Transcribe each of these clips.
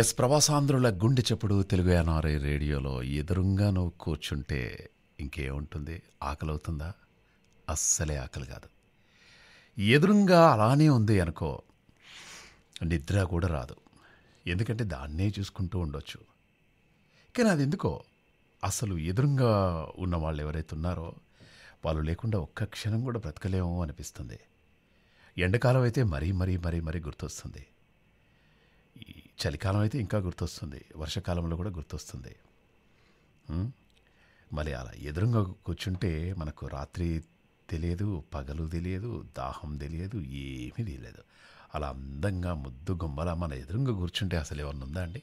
Yes ప్రవాసాంధ్రుల గుండె చెప్పుడు Telugu NRI రేడియోలో ఎదురుగా నువ్వు కూర్చుంటే ఇంకేముంటుంది ఆకలవుతుందా అస్సలే ఆకలి కాదు ఎదురుంగా అలానే ఉంది అనుకో నిద్ర కూడా రాదు ఎందుకంటే దాన్నే చూసుకుంటూ ఉండొచ్చు కానీ అది ఎందుకో అసలు ఎదురుంగా ఉన్న వాళ్ళు ఎవరైతే ఉన్నారో వాళ్ళు లేకుండా ఒక్క క్షణం కూడా బ్రతకలేము అనిపిస్తుంది ఎండకాలం అయితే మరీ మరీ మరీ మరీ గుర్తొస్తుంది చలికాలం అయితే ఇంకా గుర్తొస్తుంది వర్షకాలంలో కూడా గుర్తొస్తుంది మళ్ళీ అలా ఎదురుగా కూర్చుంటే మనకు రాత్రి తెలియదు పగలు తెలియదు దాహం తెలియదు ఏమీ తెలియదు అలా అందంగా ముద్దు గుమ్మలా మన ఎదురుగా కూర్చుంటే అసలు ఏమన్నా ఉందా అండి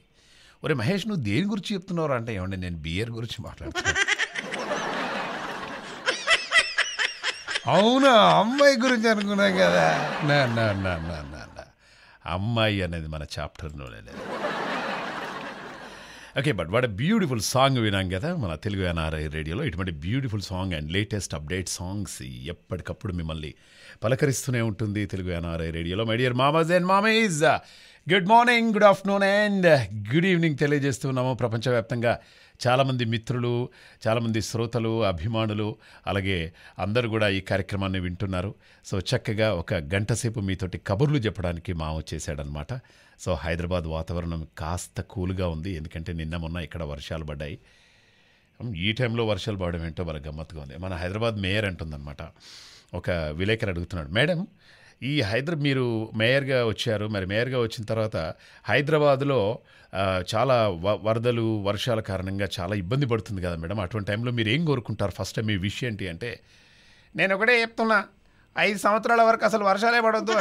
ఒరే మహేష్ నువ్వు దేని గురించి చెప్తున్నావు అంటే ఏమండి నేను బియర్ గురించి మాట్లాడుతున్నాను అవునా అమ్మాయి గురించి అనుకున్నా కదా నా నా నా నా నా అమ్మాయి అనేది మన చాప్టర్లోనే లేదు okay but what beautiful song వినాం కదా మన తెలుగు ఎన్ఆర్ఐ రేడియోలో ఇటువంటి beautiful song and latest update songs ఎప్పటికప్పుడు మిమ్మల్ని పలకరిస్తూనే ఉంటుంది తెలుగు ఎన్ఆర్ఐ రేడియోలో మై డియర్ మామాజ్ అండ్ మామేజ్ good morning good afternoon and good evening తెలియజేస్తున్నాము ప్రపంచవ్యాప్తంగా చాలామంది మిత్రులు చాలామంది శ్రోతలు అభిమానులు అలాగే అందరూ కూడా ఈ కార్యక్రమాన్ని వింటున్నారు సో చక్కగా ఒక గంట సేపు మీతోటి కబుర్లు చెప్పడానికి మా వచ్చేసాడనమాట సో హైదరాబాద్ వాతావరణం కాస్త కూల్గా ఉంది ఎందుకంటే నిన్న మొన్న ఇక్కడ వర్షాలు పడ్డాయి ఈ టైంలో వర్షాలు పడడం ఏంటో వాళ్ళ గమ్మత్తుగా ఉంది మన హైదరాబాద్ మేయర్ అంటుందన్నమాట ఒక విలేకరు అడుగుతున్నాడు మేడం ఈ హైదరా మీరు మేయర్గా వచ్చారు మరి మేయర్గా వచ్చిన తర్వాత హైదరాబాద్లో చాలా వరదలు వర్షాల కారణంగా చాలా ఇబ్బంది పడుతుంది కదా మేడం అటువంటి టైంలో మీరు ఏం కోరుకుంటారు ఫస్ట్ మీ విషయం ఏంటి అంటే నేను ఒకటే చెప్తున్నా ఐదు సంవత్సరాల వరకు అసలు వర్షాలే పడవద్దు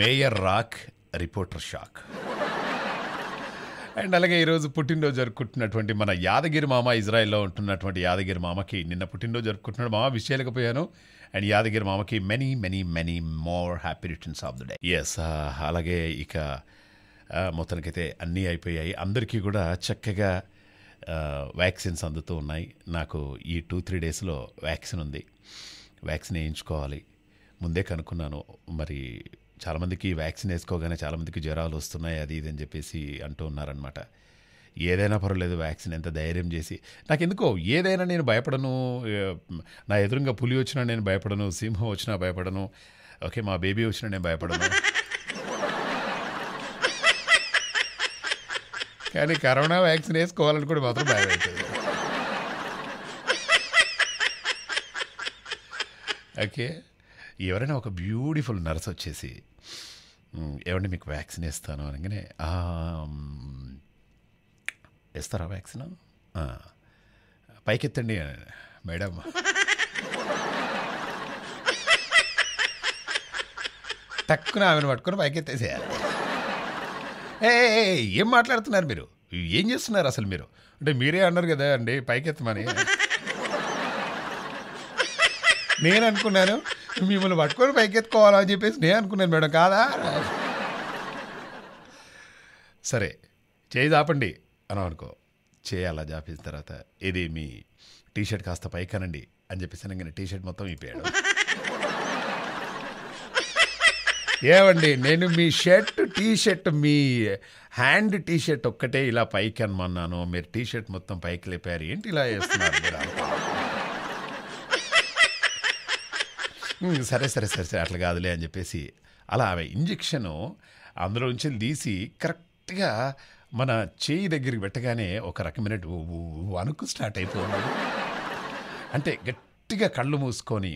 మేయర్ రాక్ రిపోర్టర్ షాక్ అండ్ అలాగే ఈరోజు పుట్టినరోజు జరుపుకుంటున్నటువంటి మన యాదగిరి మామ ఇజ్రాయెల్లో ఉంటున్నటువంటి యాదగిరి మామకి నిన్న పుట్టినరోజు జరుపుకుంటున్నాడు మామ విషయాలకు పోయాను అండ్ యాదగిరి మామకి many many many more happy returns of the day yes అలాగే ఇక మొత్తానికైతే అన్నీ అయిపోయాయి అందరికీ కూడా చక్కగా వ్యాక్సిన్స్ అందుతూ ఉన్నాయి నాకు ఈ టూ త్రీ డేస్లో వ్యాక్సిన్ ఉంది వ్యాక్సిన్ వేయించుకోవాలి ముందే కనుక్కున్నాను మరి చాలామందికి వ్యాక్సిన్ వేసుకోగానే చాలామందికి జ్వరాలు వస్తున్నాయి అది ఇది అని చెప్పేసి అంటూ ఉన్నారనమాట ఏదైనా పర్వాలేదు వ్యాక్సిన్ ఎంత ధైర్యం చేసి నాకు ఎందుకో ఏదైనా నేను భయపడను నా ఎదురుగా పులి వచ్చినా నేను భయపడను సింహం వచ్చినా భయపడను ఓకే మా బేబీ వచ్చినా నేను భయపడను కానీ కరోనా వ్యాక్సిన్ వేసుకోవాలని కూడా మాత్రం భయం అవుతుంది ఓకే ఎవరైనా ఒక బ్యూటిఫుల్ నర్స్ వచ్చేసి ఏమండి మీకు వ్యాక్సిన్ ఇస్తాను అనగానే ఇస్తారా వ్యాక్సిన్ పైకెత్తండి మేడం తక్కువ ఆమెను పట్టుకుని పైకెత్తేసేయాలి ఏ ఏం మాట్లాడుతున్నారు మీరు ఏం చేస్తున్నారు అసలు మీరు అంటే మీరే అన్నారు కదా అండి పైకెత్తమని నేను అనుకున్నాను మిమ్మల్ని పట్టుకొని పైకెత్తుకోవాలని చెప్పేసి నేను అనుకున్నాను మేడం కాదా సరే చేయి దాపండి అని అనుకో చేయాలా జాపిన తర్వాత ఇది మీ టీషర్ట్ కాస్త పైకనండి అని చెప్పేసి నేను టీషర్ట్ మొత్తం ఇప్పాడు ఏమండి నేను మీ షర్ట్ టీషర్ట్ మీ హ్యాండ్ టీషర్ట్ ఒక్కటే ఇలా పైకి అనమన్నాను మీరు టీషర్ట్ మొత్తం పైకి లేపారు ఏంటి ఇలా చేస్తున్నారు మీరు సరే సరే సరే సరే అట్లా కాదులే అని చెప్పేసి అలా ఆమె ఇంజెక్షను అందులో నుంచి తీసి కరెక్ట్గా మన చేయి దగ్గరికి పెట్టగానే ఒక రకమైన అనుకు స్టార్ట్ అయిపోయింది అంటే గట్టిగా కళ్ళు మూసుకొని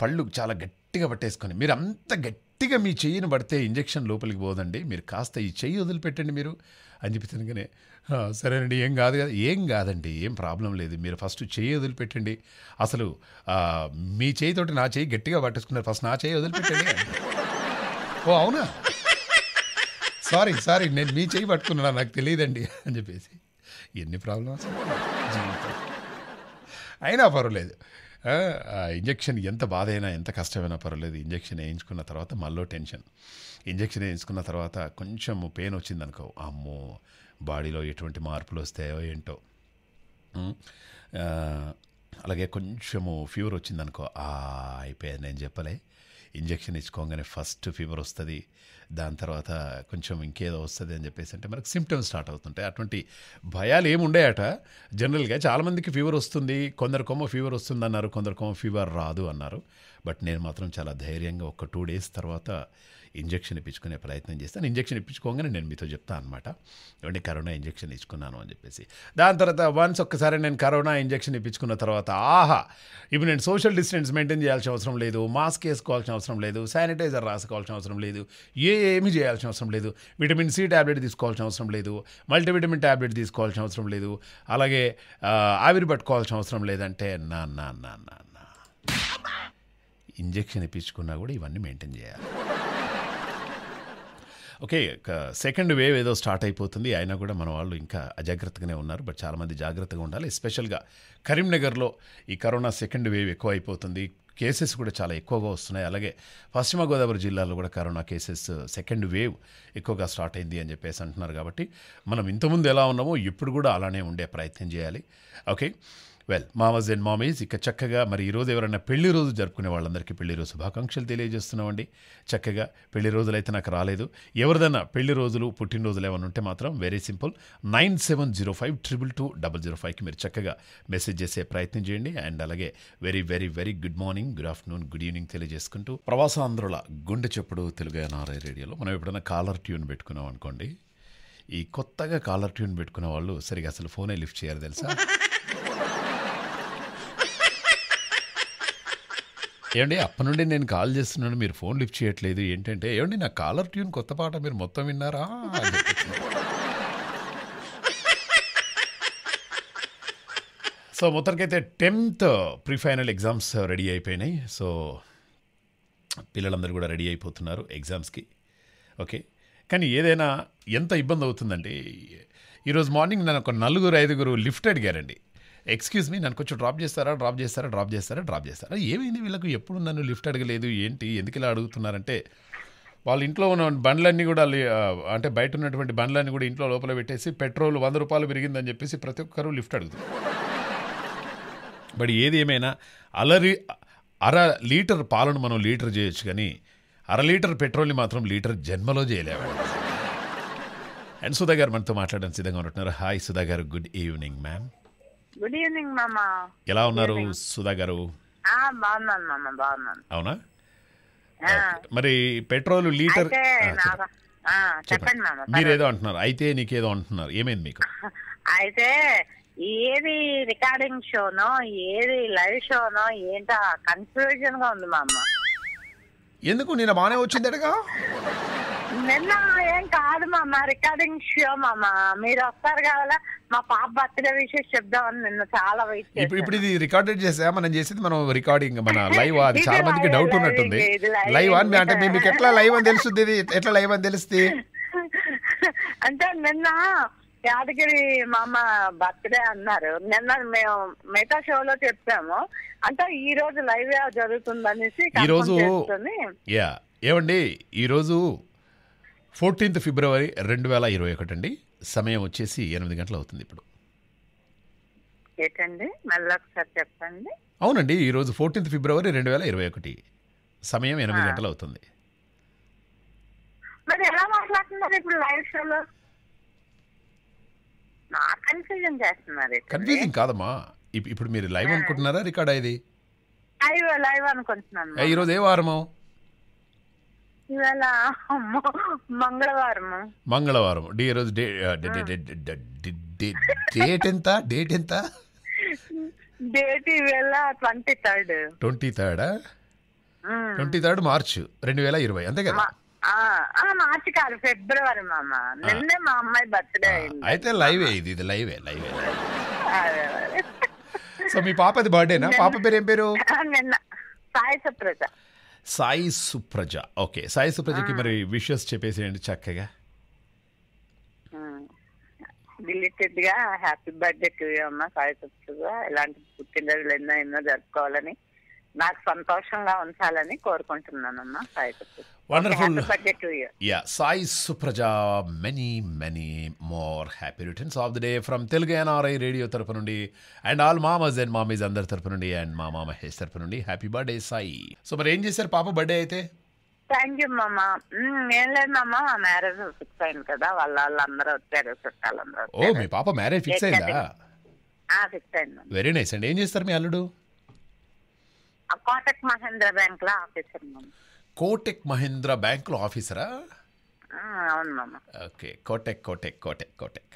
పళ్ళు చాలా గట్టిగా పట్టేసుకొని మీరు అంత గట్టిగా మీ చెయ్యిని పడితే ఇంజెక్షన్ లోపలికి పోదండి మీరు కాస్త ఈ చెయ్యి వదిలిపెట్టండి మీరు అని చెప్పి తినగానే సరేనండి ఏం కాదు కదా ఏం కాదండి ఏం ప్రాబ్లం లేదు మీరు ఫస్ట్ చేయి వదిలిపెట్టండి అసలు మీ చేయితోటి నా చేయి గట్టిగా పట్టేసుకున్నారు ఫస్ట్ నా చేయి వదిలిపెట్టండి ఓ అవునా సారీ సారీ నేను మీ చేయి పట్టుకున్నా నాకు తెలియదండి అని చెప్పేసి ఎన్ని ప్రాబ్లమ్స్ అయినా పర్వాలేదు ఇంజెక్షన్ ఎంత బాధ అయినా ఎంత కష్టమైనా పర్వాలేదు ఇంజక్షన్ వేయించుకున్న తర్వాత మళ్ళీ టెన్షన్ ఇంజెక్షన్ వేయించుకున్న తర్వాత కొంచెం పెయిన్ వచ్చిందనుకో అమ్మో బాడీలో ఎటువంటి మార్పులు వస్తాయో ఏంటో అలాగే కొంచెము ఫీవర్ వచ్చిందనుకో అయిపోయాను నేను చెప్పలే ఇంజక్షన్ ఇచ్చుకోగానే ఫస్ట్ ఫీవర్ వస్తుంది దాని తర్వాత కొంచెం ఇంకేదో వస్తుంది అని చెప్పేసి అంటే మనకు సిమ్టమ్స్ స్టార్ట్ అవుతుంటాయి అటువంటి భయాలు ఏముండేయట జనరల్గా చాలామందికి ఫీవర్ వస్తుంది కొందరికొమ్మ ఫీవర్ వస్తుంది అన్నారు కొందరికొమ్మ ఫీవర్ రాదు అన్నారు బట్ నేను మాత్రం చాలా ధైర్యంగా ఒక టూ డేస్ తర్వాత ఇంజెక్షన్ ఇప్పించుకునే ప్రయత్నం చేస్తాను ఇంజక్షన్ ఇప్పించుకోగానే నేను మీతో చెప్తాను అనమాట ఏమంటే కరోనా ఇంజక్షన్ ఇచ్చుకున్నాను అని చెప్పేసి దాని తర్వాత వన్స్ ఒక్కసారి నేను కరోనా ఇంజక్షన్ ఇప్పించుకున్న తర్వాత ఆహా ఇప్పుడు నేను సోషల్ డిస్టెన్స్ మెయింటైన్ చేయాల్సిన అవసరం లేదు మాస్క్ వేసుకోవాల్సిన అవసరం లేదు శానిటైజర్ రాసుకోవాల్సిన అవసరం లేదు ఏ ఏమీ చేయాల్సిన అవసరం లేదు విటమిన్ సి ట్యాబ్లెట్ తీసుకోవాల్సిన అవసరం లేదు మల్టీవిటమిన్ ట్యాబ్లెట్ తీసుకోవాల్సిన అవసరం లేదు అలాగే ఆవిరి పట్టుకోవాల్సిన అవసరం లేదంటే నా నా నా నా నా ఇంజెక్షన్ ఇప్పించుకున్నా కూడా ఇవన్నీ మెయింటైన్ చేయాలి ఓకే సెకండ్ వేవ్ ఏదో స్టార్ట్ అయిపోతుంది అయినా కూడా మన వాళ్ళు ఇంకా అజాగ్రత్తగానే ఉన్నారు బట్ చాలామంది జాగ్రత్తగా ఉండాలి ఎస్పెషల్గా కరీంనగర్లో ఈ కరోనా సెకండ్ వేవ్ ఎక్కువ అయిపోతుంది కేసెస్ కూడా చాలా ఎక్కువగా వస్తున్నాయి అలాగే పశ్చిమ గోదావరి జిల్లాలో కూడా కరోనా కేసెస్ సెకండ్ వేవ్ ఎక్కువగా స్టార్ట్ అయింది అని చెప్పేసి అంటున్నారు కాబట్టి మనం ఇంతకుముందు ఎలా ఉన్నామో ఇప్పుడు కూడా అలానే ఉండే ప్రయత్నం చేయాలి ఓకే వెల్ మామజ్ అండ్ మామీజ్ ఇక చక్కగా మరి ఈరోజు ఎవరైనా పెళ్లి రోజు జరుపుకునే వాళ్ళందరికీ పెళ్లి రోజు శుభాకాంక్షలు తెలియజేస్తున్నామండి చక్కగా పెళ్లి రోజులైతే నాకు రాలేదు ఎవరిదైనా పెళ్లి రోజులు పుట్టినరోజులు ఏమైనా ఉంటే మాత్రం very simple nine seven zero five triple two double zero ఫైవ్కి మీరు చక్కగా మెసేజ్ చేసే ప్రయత్నం చేయండి అండ్ అలాగే very very very good morning good afternoon good evening తెలియజేసుకుంటూ ప్రవాసాంధ్రుల గుండె చెప్పుడు తెలుగు ఎన్ఆర్ఐ రేడియోలో మనం ఎప్పుడైనా కాలర్ ట్యూన్ పెట్టుకున్నాం అనుకోండి ఈ కొత్తగా కాలర్ ట్యూన్ పెట్టుకున్న వాళ్ళు సరిగా అసలు ఫోనే లిఫ్ట్ చేయరు తెలుసా ఏమండి అప్పటి నుండి నేను కాల్ చేస్తున్నాను మీరు ఫోన్ లిఫ్ట్ చేయట్లేదు ఏంటంటే ఏమండి నా కాలర్ ట్యూన్ కొత్త పాట మీరు మొత్తం విన్నారా సో మొత్తానికైతే tenth pre final exams ready అయిపోయినాయి సో పిల్లలందరూ కూడా రెడీ అయిపోతున్నారు ఎగ్జామ్స్కి ఓకే కానీ ఏదైనా ఎంత ఇబ్బంది అవుతుందంటే ఈరోజు మార్నింగ్ నన్ను ఒక నలుగురు ఐదుగురు లిఫ్ట్ అడిగారండి ఎక్స్క్యూజ్ మీ నన్ను కొంచెం డ్రాప్ చేస్తారా డ్రాప్ చేస్తారా డ్రాప్ చేస్తారా డ్రాప్ చేస్తారా ఏమైంది వీళ్ళకు ఎప్పుడు నన్ను లిఫ్ట్ అడగలేదు ఏంటి ఎందుకు ఇలా అడుగుతున్నారంటే వాళ్ళ ఇంట్లో ఉన్న బండ్లన్నీ కూడా అంటే బయట ఉన్నటువంటి బండ్లన్నీ కూడా ఇంట్లో లోపల పెట్టేసి పెట్రోల్ వంద రూపాయలు పెరిగిందని చెప్పేసి ప్రతి ఒక్కరూ లిఫ్ట్ అడుగుతారు బట్ ఏది ఏమైనా అలరి అర లీటర్ పాలను మనం లీటర్ చేయొచ్చు కానీ అర లీటర్ పెట్రోల్ని మాత్రం లీటర్ జన్మలో చేయలేము అండ్ సుధా గారు మనతో మాట్లాడడానికి సిద్ధంగా ఉంటున్నారు హాయ్ సుధా గారు good evening ma'am good evening మామా ఎలా ఉన్నారు సుధా గారు బాగున్నాను మామ బాగున్నాను అవునా మరి పెట్రోల్ లీటర్ చెప్పండి మామ మీరేదో అంటున్నారు అయితే నీకేదో అంటున్నారు ఏమైంది మీకు అయితే ఏది రికార్డింగ్ షోనో ఏది లైవ్ షోనో ఏంటో కన్ఫ్యూజన్ గా ఉంది మా అమ్మ ఎందుకు నేను బాగానే వచ్చిందటగా నిన్న ఏం కాదు మామ రికార్డింగ్ షో మామ మీరు వస్తారు కదా మా పాప బర్త్డే విషయం చెప్దామని నిన్న చాలా వెయిట్ ఇప్పుడు ఇది రికార్డెడ్ చేసా మనం చేసేది మనం రికార్డింగ్ మన లైవ్ అది చాలా మందికి డౌట్ ఉన్నట్టుంది లైవ్ అని అంటే మీకు ఎట్లా లైవ్ అని తెలుస్తుంది ఎట్లా లైవ్ అని తెలుస్తుంది అంటే నిన్న యాదగిరి మామ బర్త్డే అన్నారు నిన్న మేము మిగతా షోలో చెప్పాము అంటే ఈ రోజు లైవ్ జరుగుతుంది అనేసి ఈ రోజు ఏమండి ఈ రోజు ఫోర్టీన్త్ ఫిబ్రవరి రెండు వేల ఇరవై ఒకటి అండి సమయం వచ్చేసి ఎనిమిది గంటలు అవుతుంది ఇప్పుడు ఏంటండి అవునండి ఈరోజు ఫోర్టీన్త్ ఫిబ్రవరి రెండు వేల ఇరవై ఒకటి సమయం ఎనిమిది గంటలు అవుతుంది మరి ఎలా ఇప్పుడు లైవ్ కన్ఫ్యూజింగ్ కాదమ్మా ఇప్పుడు మీరు లైవ్ అనుకుంటున్నారా రికార్డ్ అయ్యేది లైవ్ ఈరోజు ఏ వారమో ఇవాళ మంగళవారం మంగళవారం డే డేట్ ఎంత డేట్ ఎంత డేట్ ఇవాళ twenty third twenty third twenty third March రెండు వేల ఇరవై అంతే కదా మార్చి కాదు ఫిబ్రవరి మామ నిన్నే మా అమ్మాయి బర్త్డే అయితే లైవ్ ఇది ఇది లైవ్ లైవ్ సో మీ పాపది బర్త్డేనా పాప పేరు ఏం పేరు సాయి సుప్రజ సాయి సుప్రజ ఓకే సాయి సుప్రజకి మరి చెప్పేసి చెప్పేసేయండి చక్కగా రిలేటెడ్గా హ్యాపీ బర్త్డే అమ్మ సాయి సుప్రజ ఎలాంటి పుట్టినరోజులు ఎన్నో ఎన్నో జరుపుకోవాలని నాకు సంతోషంగా ఉంచాలని కోరుకుంటున్నాను సాయి యా Sai Supraja many many more happy returns of the day from Telugu NRI radio తరపు నుండి అండ్ ఆల్ మామస్ అండ్ మామీస్ అందరి తరపు నుండి అండ్ మా మామ మహేష్ తరపు నుండి హ్యాపీ బర్త్డే సాయి సో మరి ఏం చేశారు పాప బర్త్డే అయితే థ్యాంక్ యూ మామ ఏం లేదు మామ మ్యారేజ్ ఫిక్స్ అయింది కదా వాళ్ళ వాళ్ళందరూ వచ్చారు చుట్టాలందరూ ఓ మీ పాప మ్యారేజ్ ఫిక్స్ అయిందా ఫిక్స్ అయింది వెరీ నైస్ అండి ఏం చేస్తారు మీ అల్లుడు కోటక్ మహేంద్ర బ్యాంక్ లో ఆఫీసర్ కోటెక్ మహేంద్ర బ్యాంక్ లో ఆఫీసరా అవును మామ ఓకే కోటెక్ కోటెక్ కోటెక్ కోటెక్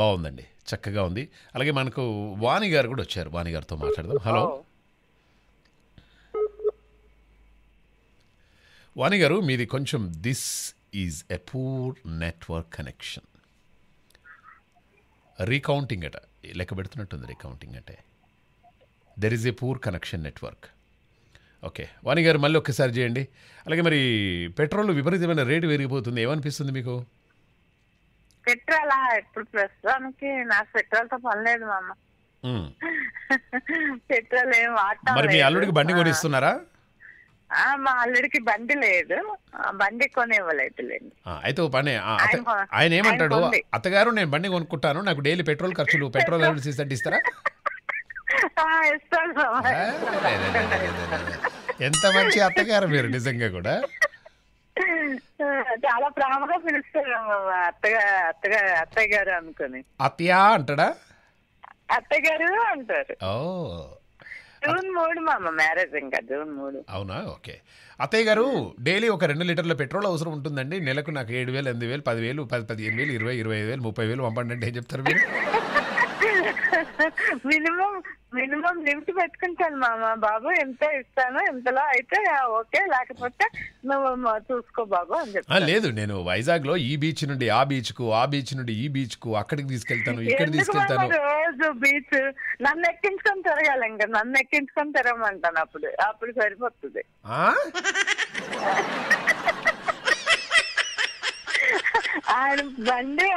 బాగుందండి చక్కగా ఉంది అలాగే మనకు వాణి గారు కూడా వచ్చారు వాణి గారితో మాట్లాడదాం హలో వాణి గారు మీది కొంచెం this is a poor network connection recounting అట లెక్క పెడుతున్నట్టుంది రీకౌంటింగ్ అంటే there is a poor connection network okay Vani గారు మళ్ళీ ఒక్కసారి చేయండి అలాగే మరి పెట్రోల్ విపరీతమైన రేటు పెరిగిపోతుంది ఏమనిపిస్తుంది మీకు పెట్రోల్ ఇప్పుడు ప్రస్తుతానికి నాకు తో పని లేదు మామ పెట్రోల్ hmm. ఏం వాడతాం మరి మీ అల్లుడికి బండి కొనిస్తున్నారా మా అల్లుడికి బండి లేదు బండి కొనివ్వలేదు అయితే ఓ పని ఆయన ఏమంటాడు అత్తగారు నేను బండి కొనుక్కుంటాను నాకు డైలీ పెట్రోల్ ఖర్చులు పెట్రోల్ సీసెట్ ఇస్తారా ఎంత మంచి అత్తగారు మీరు నిజంగా కూడా చాలా ప్రేమగా పిలుస్తారు అత్తగా అత్తయ్య గారు అనుకుని అత్తయ్య అంటాడా అత్తయ్య గారు అంటారు జూన్ మూడు మా మ్యారేజ్ ఇంకా జూన్ మూడు అవునా ఓకే అత్తయ్య గారు డైలీ ఒక రెండు లీటర్ల పెట్రోల్ అవసరం ఉంటుందండి నెలకు నాకు ఏడు వేలు ఎనిమిది వేలు పదివేలు పది పదిహేను వేలు ఇరవై ఇరవై ఐదు వేలు ముప్పై వేలు పంపండి అంటే ఏం చెప్తారు మీరు మినిమం మినిమం లిమిట్ పెట్టుకుంటాను మామ బాబు ఎంత ఇస్తాను ఎంతలో అయితే ఓకే లేకపోతే నువ్వు చూసుకో బాబు అని చెప్పి లేదు నేను వైజాగ్ లో ఈ బీచ్ నుండి ఆ బీచ్ కు ఆ బీచ్ నుండి ఈ బీచ్ కు అక్కడికి తీసుకెళ్తాను ఇక్కడ తీసుకెళ్తాను రోజు బీచ్ నన్ను ఎక్కించుకొని తిరగాలి ఇంకా నన్ను ఎక్కించుకొని తిరగమంటాను అప్పుడు అప్పుడు సరిపోతుంది ఆయన బండి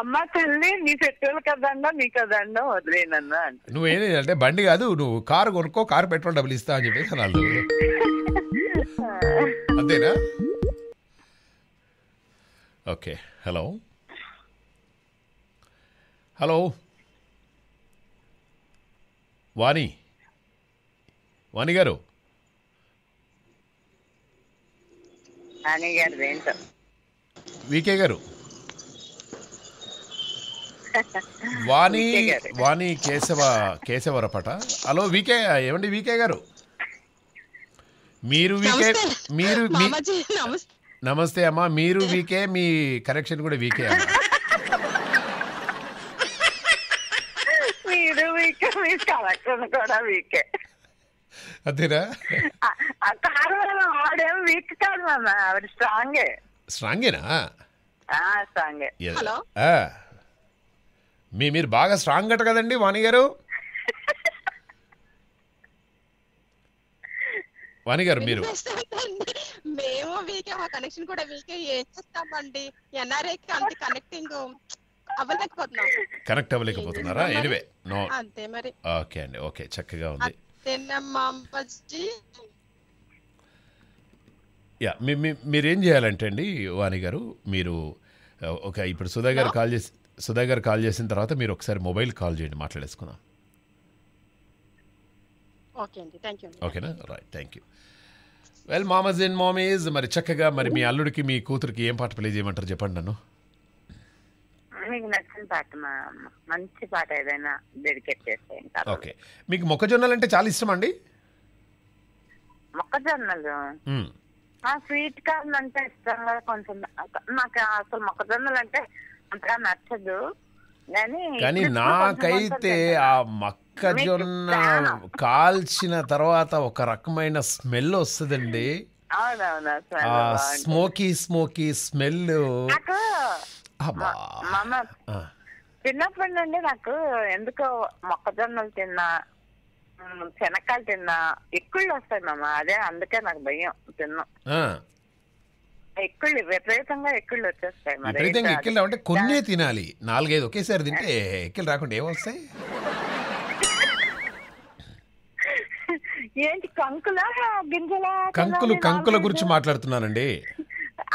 అమ్మ తల్లి నీ పెట్రోల్ కదండో నీ కదండో వదిలేనన్నా నువ్వేం అంటే బండి కాదు నువ్వు కారు కొనుక్కో కారు పెట్రోల్ డబ్బులు ఇస్తా అని చెప్పేసి అన్నాడు అంతేనా okay hello hello Vani Vani గారు వాణి గారు ఏంటో వికే గారు వాణి వాణి కేశవ కేశవరపట హలో వికే ఏమండి వికే గారు మీరు వికే మీరు నమస్తే అమ్మా మీరు వీకే మీ కరెక్షన్ కూడా వీకే అమ్మా మీరు వీకే మీ కూడా స్ట్రాంగే స్ట్రాంగేనా స్ట్రాంగే మీ మీరు బాగా స్ట్రాంగ్ అట కదండి వాణి గారు వాణి గారు మీరు మేము వీకే మా కనెక్షన్ కూడా వీకే ఏం చేస్తామండి ఎన్ఆర్ఐ కి అంత కనెక్టింగ్ అవ్వలేకపోతున్నాం కనెక్ట్ అవ్వలేకపోతున్నారా ఎనివే నో అంతే మరి ఓకే అండి ఓకే చక్కగా ఉంది తిన్నమ్మ యా మీరేం చేయాలంటే అండి వాణి గారు మీరు ఓకే ఇప్పుడు సుధా గారు కాల్ చేసి సుధా గారు కాల్ చేసిన తర్వాత మీరు ఒకసారి మొబైల్ కాల్ చేయండి మాట్లాడేసుకుందాం ఓకేనా రైట్ థ్యాంక్ యూ వెల్ మామజ్ అండ్ మామీజ్ మరి చక్కగా మరి మీ అల్లుడికి మీ కూతురికి ఏం పాట ప్లే చేయమంటారు చెప్పండి నన్ను మీకు ఓకే మీకు మొక్కజొన్నలు అంటే చాలా ఇష్టం అండి మొక్కజొన్నలు స్వీట్ కార్న్ అంటే ఇష్టం కదా కొంచెం నాకు అసలు మొక్కజొన్నలు అంటే అంతగా నచ్చదు కానీ నాకైతే ఆ మొక్కజొన్న కాల్చిన తర్వాత ఒక రకమైన స్మెల్ వస్తుందండి స్మోకీ స్మోకీ స్మెల్ చిన్నప్పటి నుండి నాకు ఎందుకో మొక్కజొన్నలు తిన్నా శనక్కాయలు తిన్నా ఎక్కుళ్ళు వస్తాయి మామ అదే అందుకే నాకు భయం తిన్నాం ఎక్కుళ్ళు విపరీతంగా ఎక్కుళ్ళు వచ్చేస్తాయి మరి ఎక్కుళ్ళు అంటే కొన్నే తినాలి నాలుగైదు ఒకేసారి తింటే ఎక్కులు రాకుండా ఏమొస్తాయి ఏంటి కంకుల గింజల కంకులు కంకుల గురించి మాట్లాడుతున్నానండి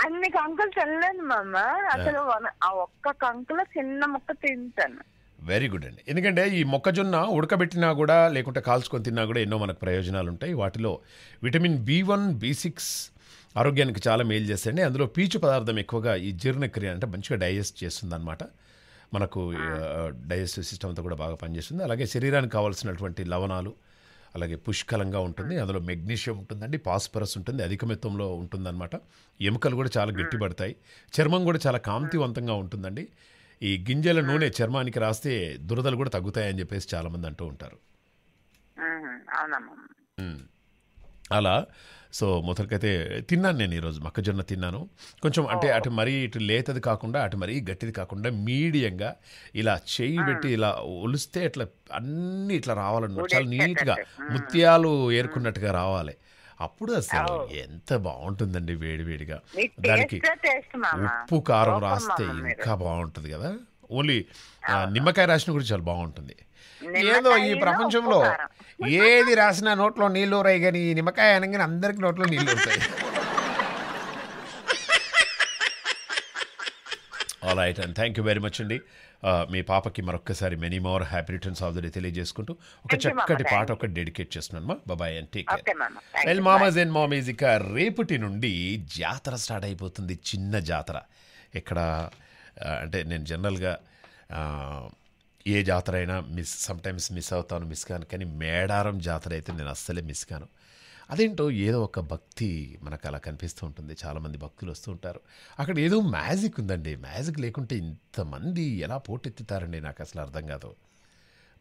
అన్ని కంకులు తినలేదు మామ అసలు ఆ ఒక్క కంకుల చిన్న ముక్క తింటాను వెరీ గుడ్ అండి ఎందుకంటే ఈ మొక్కజొన్న ఉడకబెట్టినా కూడా లేకుంటే కాల్చుకొని తిన్నా కూడా ఎన్నో మనకు ప్రయోజనాలు ఉంటాయి వాటిలో vitamin B one B six ఆరోగ్యానికి చాలా మేలు చేస్తాయండి అందులో పీచు పదార్థం ఎక్కువగా ఈ జీర్ణక్రియ అంటే మంచిగా డైజెస్ట్ చేస్తుంది అనమాట మనకు డైజెస్టివ్ సిస్టమ్ అంతా కూడా బాగా పనిచేస్తుంది అలాగే శరీరానికి కావాల్సినటువంటి లవణాలు అలాగే పుష్కలంగా ఉంటుంది అందులో మెగ్నీషియం ఉంటుందండి పాస్పరస్ ఉంటుంది అధిక మిత్తంలో ఉంటుందన్నమాట ఎముకలు కూడా చాలా గట్టిపడతాయి చర్మం కూడా చాలా కాంతివంతంగా ఉంటుందండి ఈ గింజల నూనె చర్మానికి రాస్తే దురదలు కూడా తగ్గుతాయని చెప్పేసి చాలా మంది అంటూ ఉంటారు అలా సో మొదటికైతే తిన్నాను నేను ఈరోజు మొక్కజొన్న తిన్నాను కొంచెం అంటే అటు మరీ ఇటు లేతది కాకుండా అటు మరీ గట్టిది కాకుండా మీడియంగా ఇలా చేయి పెట్టి ఇలా ఒలిస్తే ఇట్లా అన్నీ ఇట్లా రావాలన్నమాట చాలా నీట్గా ముత్యాలు ఏరుకున్నట్టుగా రావాలి అప్పుడు అసలు ఎంత బాగుంటుందండి వేడివేడిగా దానికి ఉప్పు కారం రాస్తే ఇంకా బాగుంటుంది కదా ఓన్లీ నిమ్మకాయ రాసిన గురించి చాలా బాగుంటుంది ఏదో ఈ ప్రపంచంలో ఏది రాసినా నోట్లో నీళ్ళు రాయి కానీ నిమ్మకాయ అనగానే అందరికి నోట్లో నీళ్ళు ఉంటాయి all right and thank you very much అండి మీ పాపకి మరొక్కసారి many more happy returns of the day తెలియజేసుకుంటూ ఒక చక్కటి పాట ఒకటి డెడికేట్ చేస్తున్నాను బాబాయ్ అండ్ టేక్ కేర్ మామాజ్ అండ్ మామీజ్ ఇక రేపటి నుండి జాతర స్టార్ట్ అయిపోతుంది చిన్న జాతర ఇక్కడ అంటే నేను జనరల్గా ఏ జాతర అయినా మిస్ సమ్టైమ్స్ మిస్ అవుతాను మిస్ కాను కానీ మేడారం జాతర అయితే నేను అస్సలే మిస్ కాను అదేంటో ఏదో ఒక భక్తి మనకు అలా కనిపిస్తూ ఉంటుంది చాలామంది భక్తులు వస్తూ ఉంటారు అక్కడ ఏదో మ్యాజిక్ ఉందండి మ్యాజిక్ లేకుంటే ఇంతమంది ఎలా పోటెత్తుతారండి నాకు అసలు అర్థం కాదు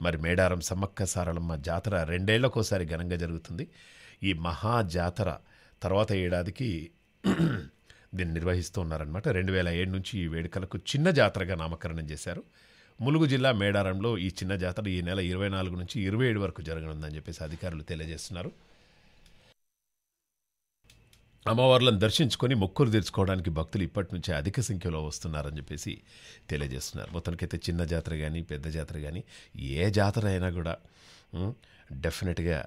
మరి మేడారం సమ్మక్క సారలమ్మ జాతర రెండేళ్లకోసారి ఘనంగా జరుగుతుంది ఈ మహా జాతర తర్వాత ఏడాదికి దీన్ని నిర్వహిస్తూ ఉన్నారనమాట రెండు వేల ఏడు నుంచి ఈ వేడుకలకు చిన్న జాతరగా నామకరణం చేశారు ములుగు జిల్లా మేడారంలో ఈ చిన్న జాతర ఈ నెల ఇరవై నాలుగు నుంచి ఇరవై ఏడు వరకు జరగనుందని చెప్పేసి అధికారులు తెలియజేస్తున్నారు అమ్మవార్లను దర్శించుకొని మొక్కులు తీర్చుకోవడానికి భక్తులు ఇప్పటి నుంచే అధిక సంఖ్యలో వస్తున్నారని చెప్పేసి తెలియజేస్తున్నారు మొత్తానికైతే చిన్న జాతర కానీ పెద్ద జాతర కానీ ఏ జాతర అయినా కూడా డెఫినెట్గా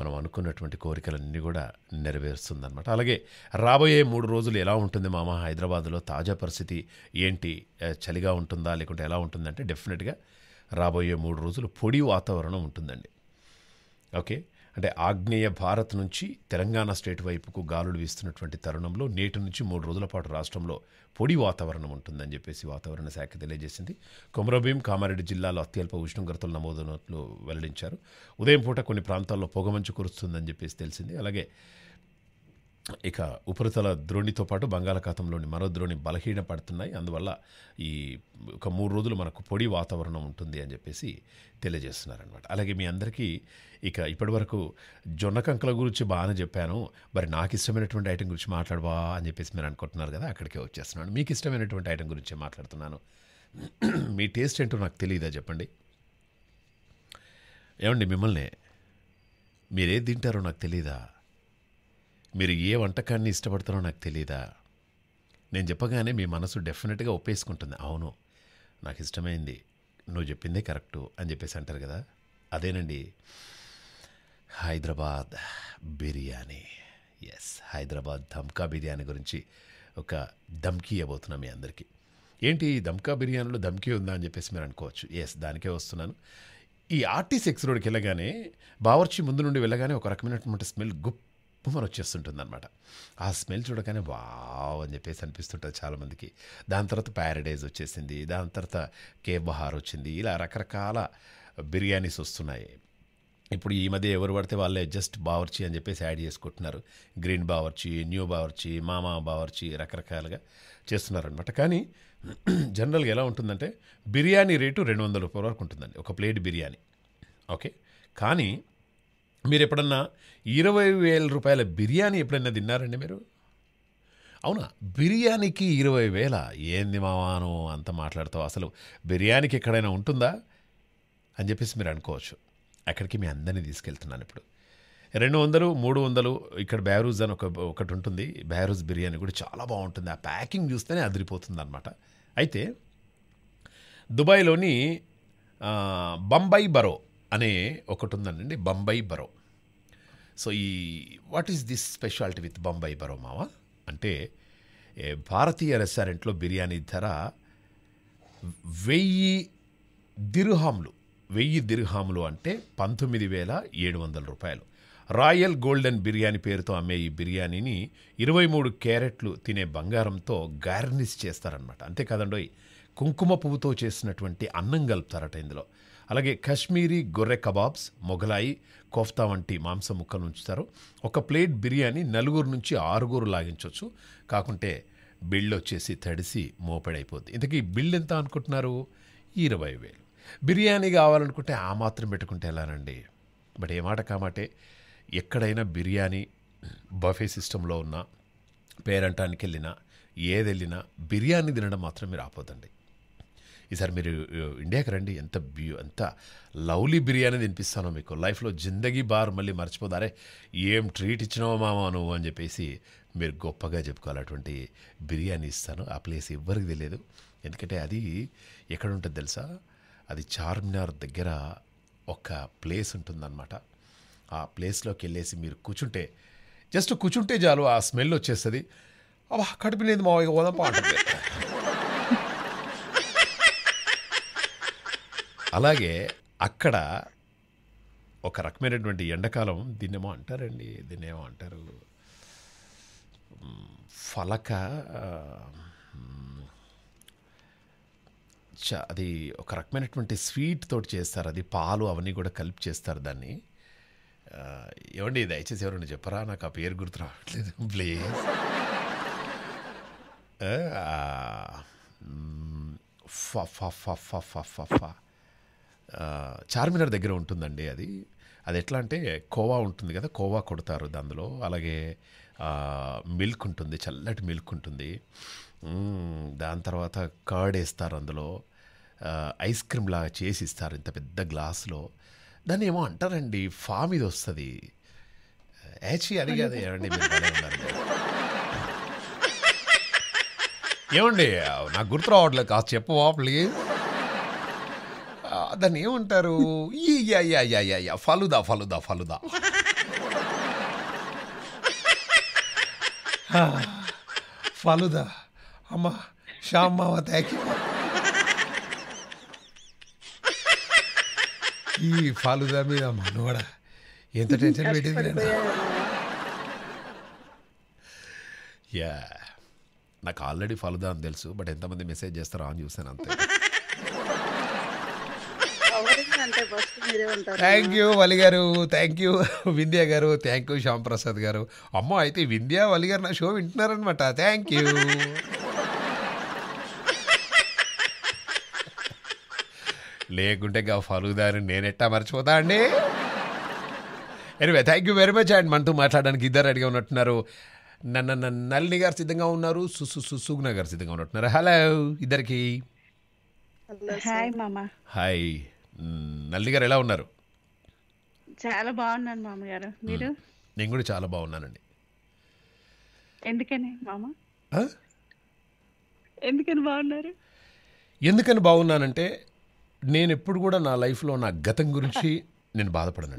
మనం అనుకున్నటువంటి కోరికలన్నీ కూడా నెరవేరుస్తుందన్నమాట అలాగే రాబోయే మూడు రోజులు ఎలా ఉంటుంది మామ హైదరాబాద్లో తాజా పరిస్థితి ఏంటి చలిగా ఉంటుందా లేకుంటే ఎలా ఉంటుందంటే డెఫినెట్గా రాబోయే మూడు రోజులు పొడి వాతావరణం ఉంటుందండి ఓకే అంటే ఆగ్నేయ భారత్ నుంచి తెలంగాణ స్టేట్ వైపుకు గాలులు వీస్తున్నటువంటి తరుణంలో నేటి నుంచి మూడు రోజుల పాటు రాష్ట్రంలో పొడి వాతావరణం ఉంటుందని చెప్పేసి వాతావరణ శాఖ తెలియజేసింది కొమరభీం కామారెడ్డి జిల్లాలో అత్యల్ప ఉష్ణోగ్రతలు నమోదవుతున్నట్లు వెల్లడించారు ఉదయం పూట కొన్ని ప్రాంతాల్లో పొగమంచు కురుస్తుందని చెప్పేసి తెలిసింది అలాగే ఇక ఉపరితల ద్రోణితో పాటు బంగాళాఖాతంలోని మరో ద్రోణి బలహీన పడుతున్నాయి అందువల్ల ఈ ఒక మూడు రోజులు మనకు పొడి వాతావరణం ఉంటుంది అని చెప్పేసి తెలియజేస్తున్నారనమాట అలాగే మీ అందరికీ ఇక ఇప్పటివరకు జొన్న కంకల గురించి బాగానే చెప్పాను మరి నాకు ఇష్టమైనటువంటి ఐటెం గురించి మాట్లాడవా అని చెప్పేసి మీరు అనుకుంటున్నారు కదా అక్కడికే వచ్చేస్తున్నాను మీకు ఇష్టమైనటువంటి ఐటెం గురించి మాట్లాడుతున్నాను మీ టేస్ట్ ఏంటో నాకు తెలియదా చెప్పండి ఏమండి మిమ్మల్ని మీరేది తింటారో నాకు తెలియదా మీరు ఏ వంటకాన్ని ఇష్టపడతారో నాకు తెలియదా నేను చెప్పగానే మీ మనసు డెఫినెట్గా ఒప్పేసుకుంటుంది అవును నాకు ఇష్టమైంది నువ్వు చెప్పిందే కరెక్టు అని చెప్పేసి అంటారు కదా అదేనండి హైదరాబాద్ బిర్యానీ ఎస్ హైదరాబాద్ ధమ్కా బిర్యానీ గురించి ఒక ధమ్కీ ఇవ్వబోతున్నాం మీ అందరికీ ఏంటి ఈ ధమ్కా బిర్యానీలో ధమ్కీ ఉందా అని చెప్పేసి మీరు అనుకోవచ్చు ఎస్ దానికే వస్తున్నాను ఈ ఆర్టీసీ ఎక్స్ రోడ్కి వెళ్ళగానే బావర్చి ముందు నుండి వెళ్ళగానే ఒక రకమైనటువంటి స్మెల్ గుప్ ఉమ్మని వచ్చేస్తుంటుంది అనమాట ఆ స్మెల్ చూడగానే వావ్ అని చెప్పేసి అనిపిస్తుంటుంది చాలామందికి దాని తర్వాత ప్యారడైజ్ వచ్చేసింది దాని తర్వాత కేబ్ బహార్ వచ్చింది ఇలా రకరకాల బిర్యానీస్ వస్తున్నాయి ఇప్పుడు ఈ మధ్య ఎవరు పడితే వాళ్ళే జస్ట్ బావర్చి అని చెప్పేసి యాడ్ చేసుకుంటున్నారు గ్రీన్ బావర్చి న్యూ బావర్చి మామా బావర్చి రకరకాలుగా చేస్తున్నారనమాట కానీ జనరల్గా ఎలా ఉంటుందంటే బిర్యానీ రేటు రెండు వందల రూపాయల వరకు ఉంటుందండి ఒక ప్లేట్ బిర్యానీ ఓకే కానీ మీరు ఎప్పుడన్నా ఇరవై వేల రూపాయల బిర్యానీ ఎప్పుడైనా తిన్నారండి మీరు అవునా బిర్యానీకి ఇరవై వేల ఏంది మావాను అంత మాట్లాడుతావు అసలు బిర్యానీకి ఎక్కడైనా ఉంటుందా అని చెప్పేసి మీరు అనుకోవచ్చు అక్కడికి మీ అందరినీ తీసుకెళ్తున్నాను ఇప్పుడు రెండు వందలు మూడు వందలు ఇక్కడ బ్యారూజ్ అని ఒక ఒకటి ఉంటుంది బ్యారూజ్ బిర్యానీ కూడా చాలా బాగుంటుంది ఆ ప్యాకింగ్ చూస్తేనే అదిరిపోతుంది అనమాట అయితే దుబాయ్లోని బంబాయి బరో అనే ఒకటి ఉందండి బొంబాయి బరో సో ఈ what is this speciality with Bombay బరో మావా అంటే భారతీయ రెస్టారెంట్లో బిర్యానీ ధర వెయ్యి దిర్హాములు వెయ్యి దిర్హాములు అంటే పంతొమ్మిది వేల ఏడు వందల రూపాయలు రాయల్ గోల్డెన్ బిర్యానీ పేరుతో అమ్మే ఈ బిర్యానీని ఇరవై మూడు క్యారెట్లు తినే బంగారంతో గార్నిష్ చేస్తారనమాట అంతేకాదండోయ్ కుంకుమ పువ్వుతో చేసినటువంటి అన్నం కలుపుతారట ఇందులో అలాగే కశ్మీరీ గొర్రె కబాబ్స్ మొఘలాయి కోఫ్తా వంటి మాంసం ముక్కలు ఉంచుతారు ఒక ప్లేట్ బిర్యానీ నలుగురు నుంచి ఆరుగురు లాగించవచ్చు కాకుంటే బిల్డ్ వచ్చేసి తడిసి మోపెడైపోద్ది ఇంతకీ బిల్లు ఎంత అనుకుంటున్నారు ఇరవై వేలు బిర్యానీ కావాలనుకుంటే ఆ మాత్రం పెట్టుకుంటే ఎలానండి బట్ ఏ మాట కామాటే ఎక్కడైనా బిర్యానీ బఫే సిస్టంలో ఉన్న పేరంటానికి వెళ్ళినా ఏది వెళ్ళినా బిర్యానీ తినడం మాత్రం మీరు ఆపోదండి ఈసారి మీరు ఇండియాకి రండి ఎంత బ్యూ ఎంత లవ్లీ బిర్యానీ తినిపిస్తానో మీకు లైఫ్లో జిందగీ బార్ మళ్ళీ మర్చిపోదారే ఏం ట్రీట్ ఇచ్చినావో మామ నువ్వు అని చెప్పేసి మీరు గొప్పగా చెప్పుకోవాలి అటువంటి బిర్యానీ ఇస్తాను ఆ ప్లేస్ ఎవ్వరికి తెలియదు ఎందుకంటే అది ఎక్కడ ఉంటుంది తెలుసా అది చార్మినార్ దగ్గర ఒక ప్లేస్ ఉంటుందన్నమాట ఆ ప్లేస్లోకి వెళ్ళేసి మీరు కూర్చుంటే జస్ట్ కూర్చుంటే చాలు ఆ స్మెల్ వచ్చేస్తుంది అబ్బా కడుపు లేదు మా పోదాం అలాగే అక్కడ ఒక రకమైనటువంటి ఎండాకాలం దీన్నేమో అంటారండి దీన్నేమో అంటారు ఫలక అది ఒక రకమైనటువంటి స్వీట్ తోటి చేస్తారు అది పాలు అవన్నీ కూడా కలిపి చేస్తారు దాన్ని ఏమండి దయచేసి ఎవరైనా చెప్పరా నాకు ఆ పేరు గుర్తు రావట్లేదు ప్లీజ్ ఫ ఫ ఫ ఫ ఫ ఫ చార్మినార్ దగ్గర ఉంటుందండి అది అది ఎట్లా అంటే కోవా ఉంటుంది కదా కోవా కొడతారు దానిలో అలాగే మిల్క్ ఉంటుంది చల్లటి మిల్క్ ఉంటుంది దాని తర్వాత కర్డ్ వేస్తారు అందులో ఐస్ క్రీమ్ లాగా చేసి ఇస్తారు ఇంత పెద్ద గ్లాస్లో దాన్ని ఏమో అంటారండి ఫామ్ ఇది వస్తుంది యాచి అది కాదు ఏమండి ఏమండి నాకు గుర్తు రావట్లేదు కాస్త చెప్పవా ప్లీజ్ దాన్ని ఏమంటారు ఫలుదా ఫలుదా ఫలుదా ఫలుదా అమ్మా శ్యామ్ మావ థ్యాంక్ యూ ఈ ఫలుదా మీద మనవాడ ఎంత టెన్షన్ పెట్టింది నేను యా నాకు ఆల్రెడీ ఫలుదా అని తెలుసు బట్ ఎంతమంది మెసేజ్ చేస్తారో అని చూసాను అంతే థ్యాంక్ యూ వలి గారు థ్యాంక్ యూ వింధ్య గారు థ్యాంక్ యూ శ్యామప్రసాద్ గారు అమ్మో అయితే వింధ్య వలి గారు నా షో వింటున్నారనమాట థ్యాంక్ యూ లేకుంటే గా నేను నేనెట్టా మర్చిపోతా అండి anyway thank you very much and మనతో మాట్లాడడానికి ఇద్దరు అడిగి ఉన్నట్టున్నారు నన్న నల్ని గారు సిద్ధంగా ఉన్నారు సుసుగ్న గారు సిద్ధంగా ఉన్నట్టున్నారు హలో ఇద్దరికి హాయ్ హాయ్ నల్లి గారు ఎలా ఉన్నారు చాలా బాగున్నాను మామగారు మీరు నేను కూడా చాలా బాగున్నానండి ఎందుకని మామ ఎందుకని బాగున్నారు ఎందుకని బాగున్నానంటే నేను ఎప్పుడు కూడా నా లైఫ్లో నా గతం గురించి నేను బాధపడను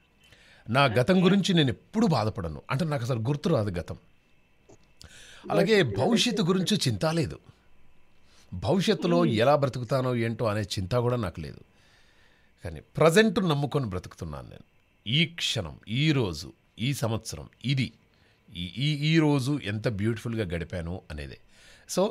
నా గతం గురించి నేను ఎప్పుడు బాధపడను అంటే నాకు అసలు గుర్తు రాదు గతం అలాగే భవిష్యత్తు గురించి చింత లేదు భవిష్యత్తులో ఎలా బ్రతుకుతానో ఏంటో అనే చింత కూడా నాకు లేదు కానీ ప్రజెంట్ నమ్ముకొని బ్రతుకుతున్నాను నేను ఈ క్షణం ఈరోజు ఈ సంవత్సరం ఇది ఈ ఈరోజు ఎంత బ్యూటిఫుల్గా గడిపాను అనేదే సో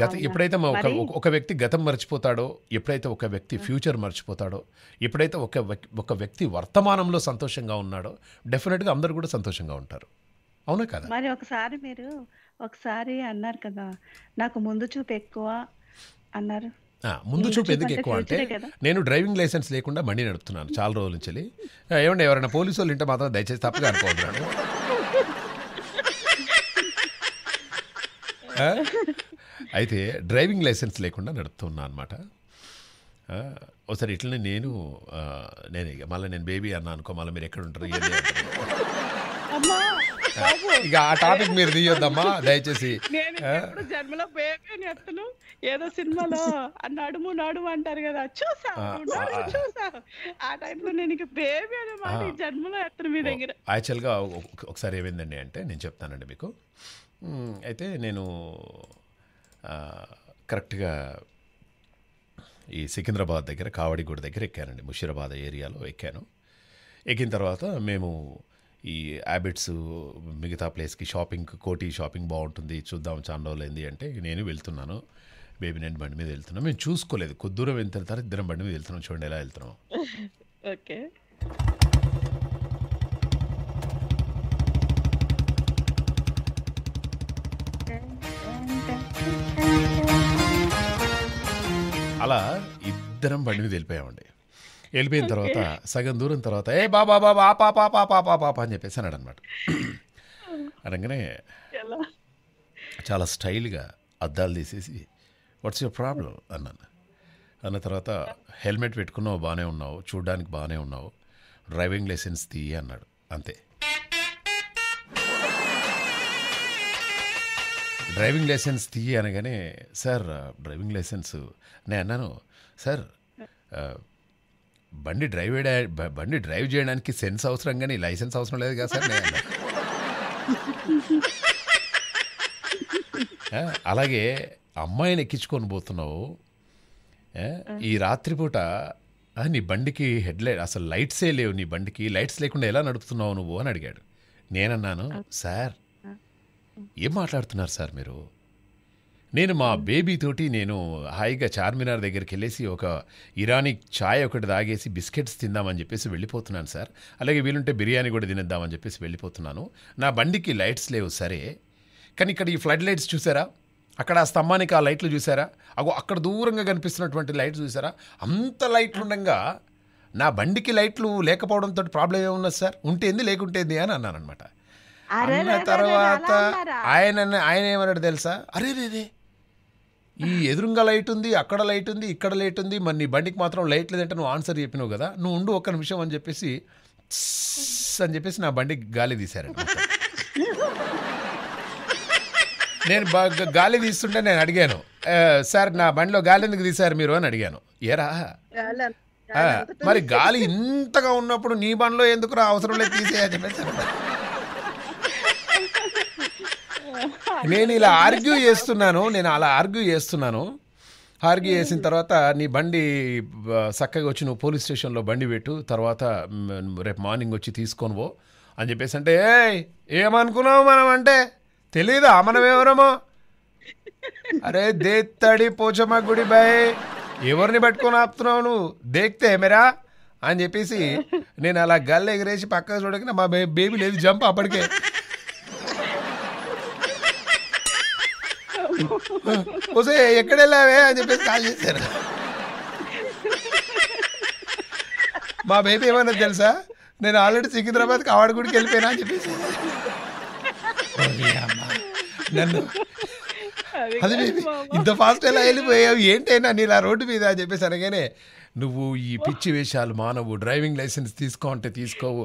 గత ఎప్పుడైతే ఒక ఒక వ్యక్తి గతం మర్చిపోతాడో ఎప్పుడైతే ఒక వ్యక్తి ఫ్యూచర్ మర్చిపోతాడో ఎప్పుడైతే ఒక ఒక వ్యక్తి వర్తమానంలో సంతోషంగా ఉన్నాడో డెఫినెట్గా అందరూ కూడా సంతోషంగా ఉంటారు అవునా కదా మరి ఒకసారి మీరు ఒకసారి అన్నారు కదా నాకు ముందు చూపు ఎక్కువ అన్నారు ముందు చూపు ఎందుకు ఎక్కువ అంటే నేను డ్రైవింగ్ లైసెన్స్ లేకుండా మండి నడుపుతున్నాను చాలా రోజుల నుంచి ఏమంటే ఎవరైనా పోలీసు వాళ్ళు ఇంటే మాత్రం దయచేసి తప్పగా అనుకోవద్దు అయితే డ్రైవింగ్ లైసెన్స్ లేకుండా నడుపుతున్నా అనమాట ఒకసారి ఇట్లనే నేను నేను మళ్ళీ నేను బేబీ అన్నా అనుకో మళ్ళీ మీరు ఎక్కడ ఉంటారు ఇక ఆ టాపిక్ మీరు తీయొద్దమ్మా దయచేసి నేను జన్మలో బేబీ ఎత్తను ఏదో సినిమాలో నడుము నడుము అంటారు కదా చూసా చూసా ఆ టైంలో నేను ఇక బేబీ అనే మాట జన్మలో ఎత్తను మీ దగ్గర యాక్చువల్గా ఒకసారి ఏమైందండి అంటే నేను చెప్తానండి మీకు అయితే నేను కరెక్ట్గా ఈ సికింద్రాబాద్ దగ్గర కావడిగూడ దగ్గర ఎక్కానండి ముషీరాబాద్ ఏరియాలో ఎక్కాను ఎక్కిన తర్వాత మేము ఈ హ్యాబిట్స్ మిగతా ప్లేస్కి షాపింగ్ కోటి షాపింగ్ బాగుంటుంది చూద్దాం చాలా రోజులైంది అంటే నేను వెళ్తున్నాను బేబీ నేను బండి మీద వెళ్తున్నాను మేము చూసుకోలేదు కొద్ది వెళ్తున్న తర్వాత ఇద్దరం బండి మీద వెళ్తున్నాం చూడండి ఎలా వెళ్తున్నాం ఓకే అలా ఇద్దరం బండి మీద వెళ్ళిపోయామండి వెళ్ళిపోయిన తర్వాత సగం దూరం తర్వాత ఏ బాబా బాబా ఆ పాప పాప పాప పాప అని చెప్పేసి అన్నాడు అనమాట hmm. అనగానే చాలా స్టైల్గా అద్దాలు తీసేసి వాట్స్ యువర్ ప్రాబ్లం అన్నాను అన్న తర్వాత హెల్మెట్ పెట్టుకున్నావు బాగానే ఉన్నావు చూడడానికి బాగానే ఉన్నావు డ్రైవింగ్ లైసెన్స్ తీ అన్నాడు అంతే డ్రైవింగ్ లైసెన్స్ తీయి అనగానే సార్ డ్రైవింగ్ లైసెన్స్ నేను అన్నాను సార్ hmm. బండి డ్రైవ్ బండి డ్రైవ్ చేయడానికి సెన్స్ అవసరం కానీ లైసెన్స్ అవసరం లేదు కదా సార్ నేను అలాగే అమ్మాయిని ఎక్కించుకొని పోతున్నావు ఈ రాత్రిపూట నీ బండికి హెడ్ లైట్ అసలు లైట్సే లేవు నీ బండికి లైట్స్ లేకుండా ఎలా నడుపుతున్నావు నువ్వు అని అడిగాడు నేనన్నాను సార్ ఏం మాట్లాడుతున్నారు సార్ మీరు నేను మా బేబీ తోటి నేను హాయిగా చార్మినార్ దగ్గరికి వెళ్ళేసి ఒక ఇరానిక్ ఛాయ్ ఒకటి తాగేసి బిస్కెట్స్ తిందామని చెప్పేసి వెళ్ళిపోతున్నాను సార్ అలాగే వీలుంటే బిర్యానీ కూడా తినేద్దామని చెప్పేసి వెళ్ళిపోతున్నాను నా బండికి లైట్స్ లేవు సరే కానీ ఇక్కడ ఈ ఫ్లడ్ లైట్స్ చూసారా అక్కడ ఆ స్తంభానికి ఆ లైట్లు చూసారా అగో అక్కడ దూరంగా కనిపిస్తున్నటువంటి లైట్స్ చూసారా అంత లైట్లు ఉండగా నా బండికి లైట్లు లేకపోవడంతో ప్రాబ్లం ఏమున్నది సార్ ఉంటేంది లేకుంటేంది అని అన్నాను అనమాట అన్న తర్వాత ఆయన ఆయన ఏమన్నాడు తెలుసా అరే రే రే ఈ ఎదురుగా లైట్ ఉంది అక్కడ లైట్ ఉంది ఇక్కడ లైట్ ఉంది మరి నీ బండికి మాత్రం లైట్ లేదంటే నువ్వు ఆన్సర్ చెప్పినావు కదా నువ్వు ఉండు ఒక్క నిమిషం అని చెప్పేసి అని చెప్పేసి నా బండికి గాలి తీశారంట నేను గాలి తీస్తుంటే నేను అడిగాను సార్ నా బండిలో గాలి ఎందుకు తీశారు మీరు అని అడిగాను ఏరా మరి గాలి ఇంతగా ఉన్నప్పుడు నీ బండిలో ఎందుకు రా అవసరం లేదు తీసేయని చెప్పేసి నేను ఇలా ఆర్గ్యూ చేస్తున్నాను నేను అలా ఆర్గ్యూ చేస్తున్నాను ఆర్గ్యూ చేసిన తర్వాత నీ బండి చక్కగా వచ్చి నువ్వు పోలీస్ స్టేషన్లో బండి పెట్టు తర్వాత రేపు మార్నింగ్ వచ్చి తీసుకొని పో అని చెప్పేసి అంటే ఏమనుకున్నావు మనం అంటే తెలియదా మనం ఎవరమో అరే దేత్తడి పోచమ్మ గుడి బాయ్ ఎవరిని పట్టుకొని ఆపుతున్నావు నువ్వు దేక్తే మెరా అని చెప్పేసి నేను అలా గల్లె ఎగిరేసి పక్కకు చూడకుండా మా బేబీ లేదు జంప్ అప్పటికే ఒసే ఎక్కడ వెళ్ళావే అని చెప్పేసి కాల్ చేశారు మా బేబీ ఏమన్నా తెలుసా నేను ఆల్రెడీ సికింద్రాబాద్ కావాడగూడికి వెళ్ళిపోయినా అని చెప్పేసి నన్ను అది బేబీ ఇంత ఫాస్ట్ ఎలా వెళ్ళిపోయావు ఏంటైనా నేను ఆ రోడ్డు మీద అని చెప్పేసి అనగానే నువ్వు ఈ పిచ్చి వేషాలు మానవు డ్రైవింగ్ లైసెన్స్ తీసుకో అంటే తీసుకోవు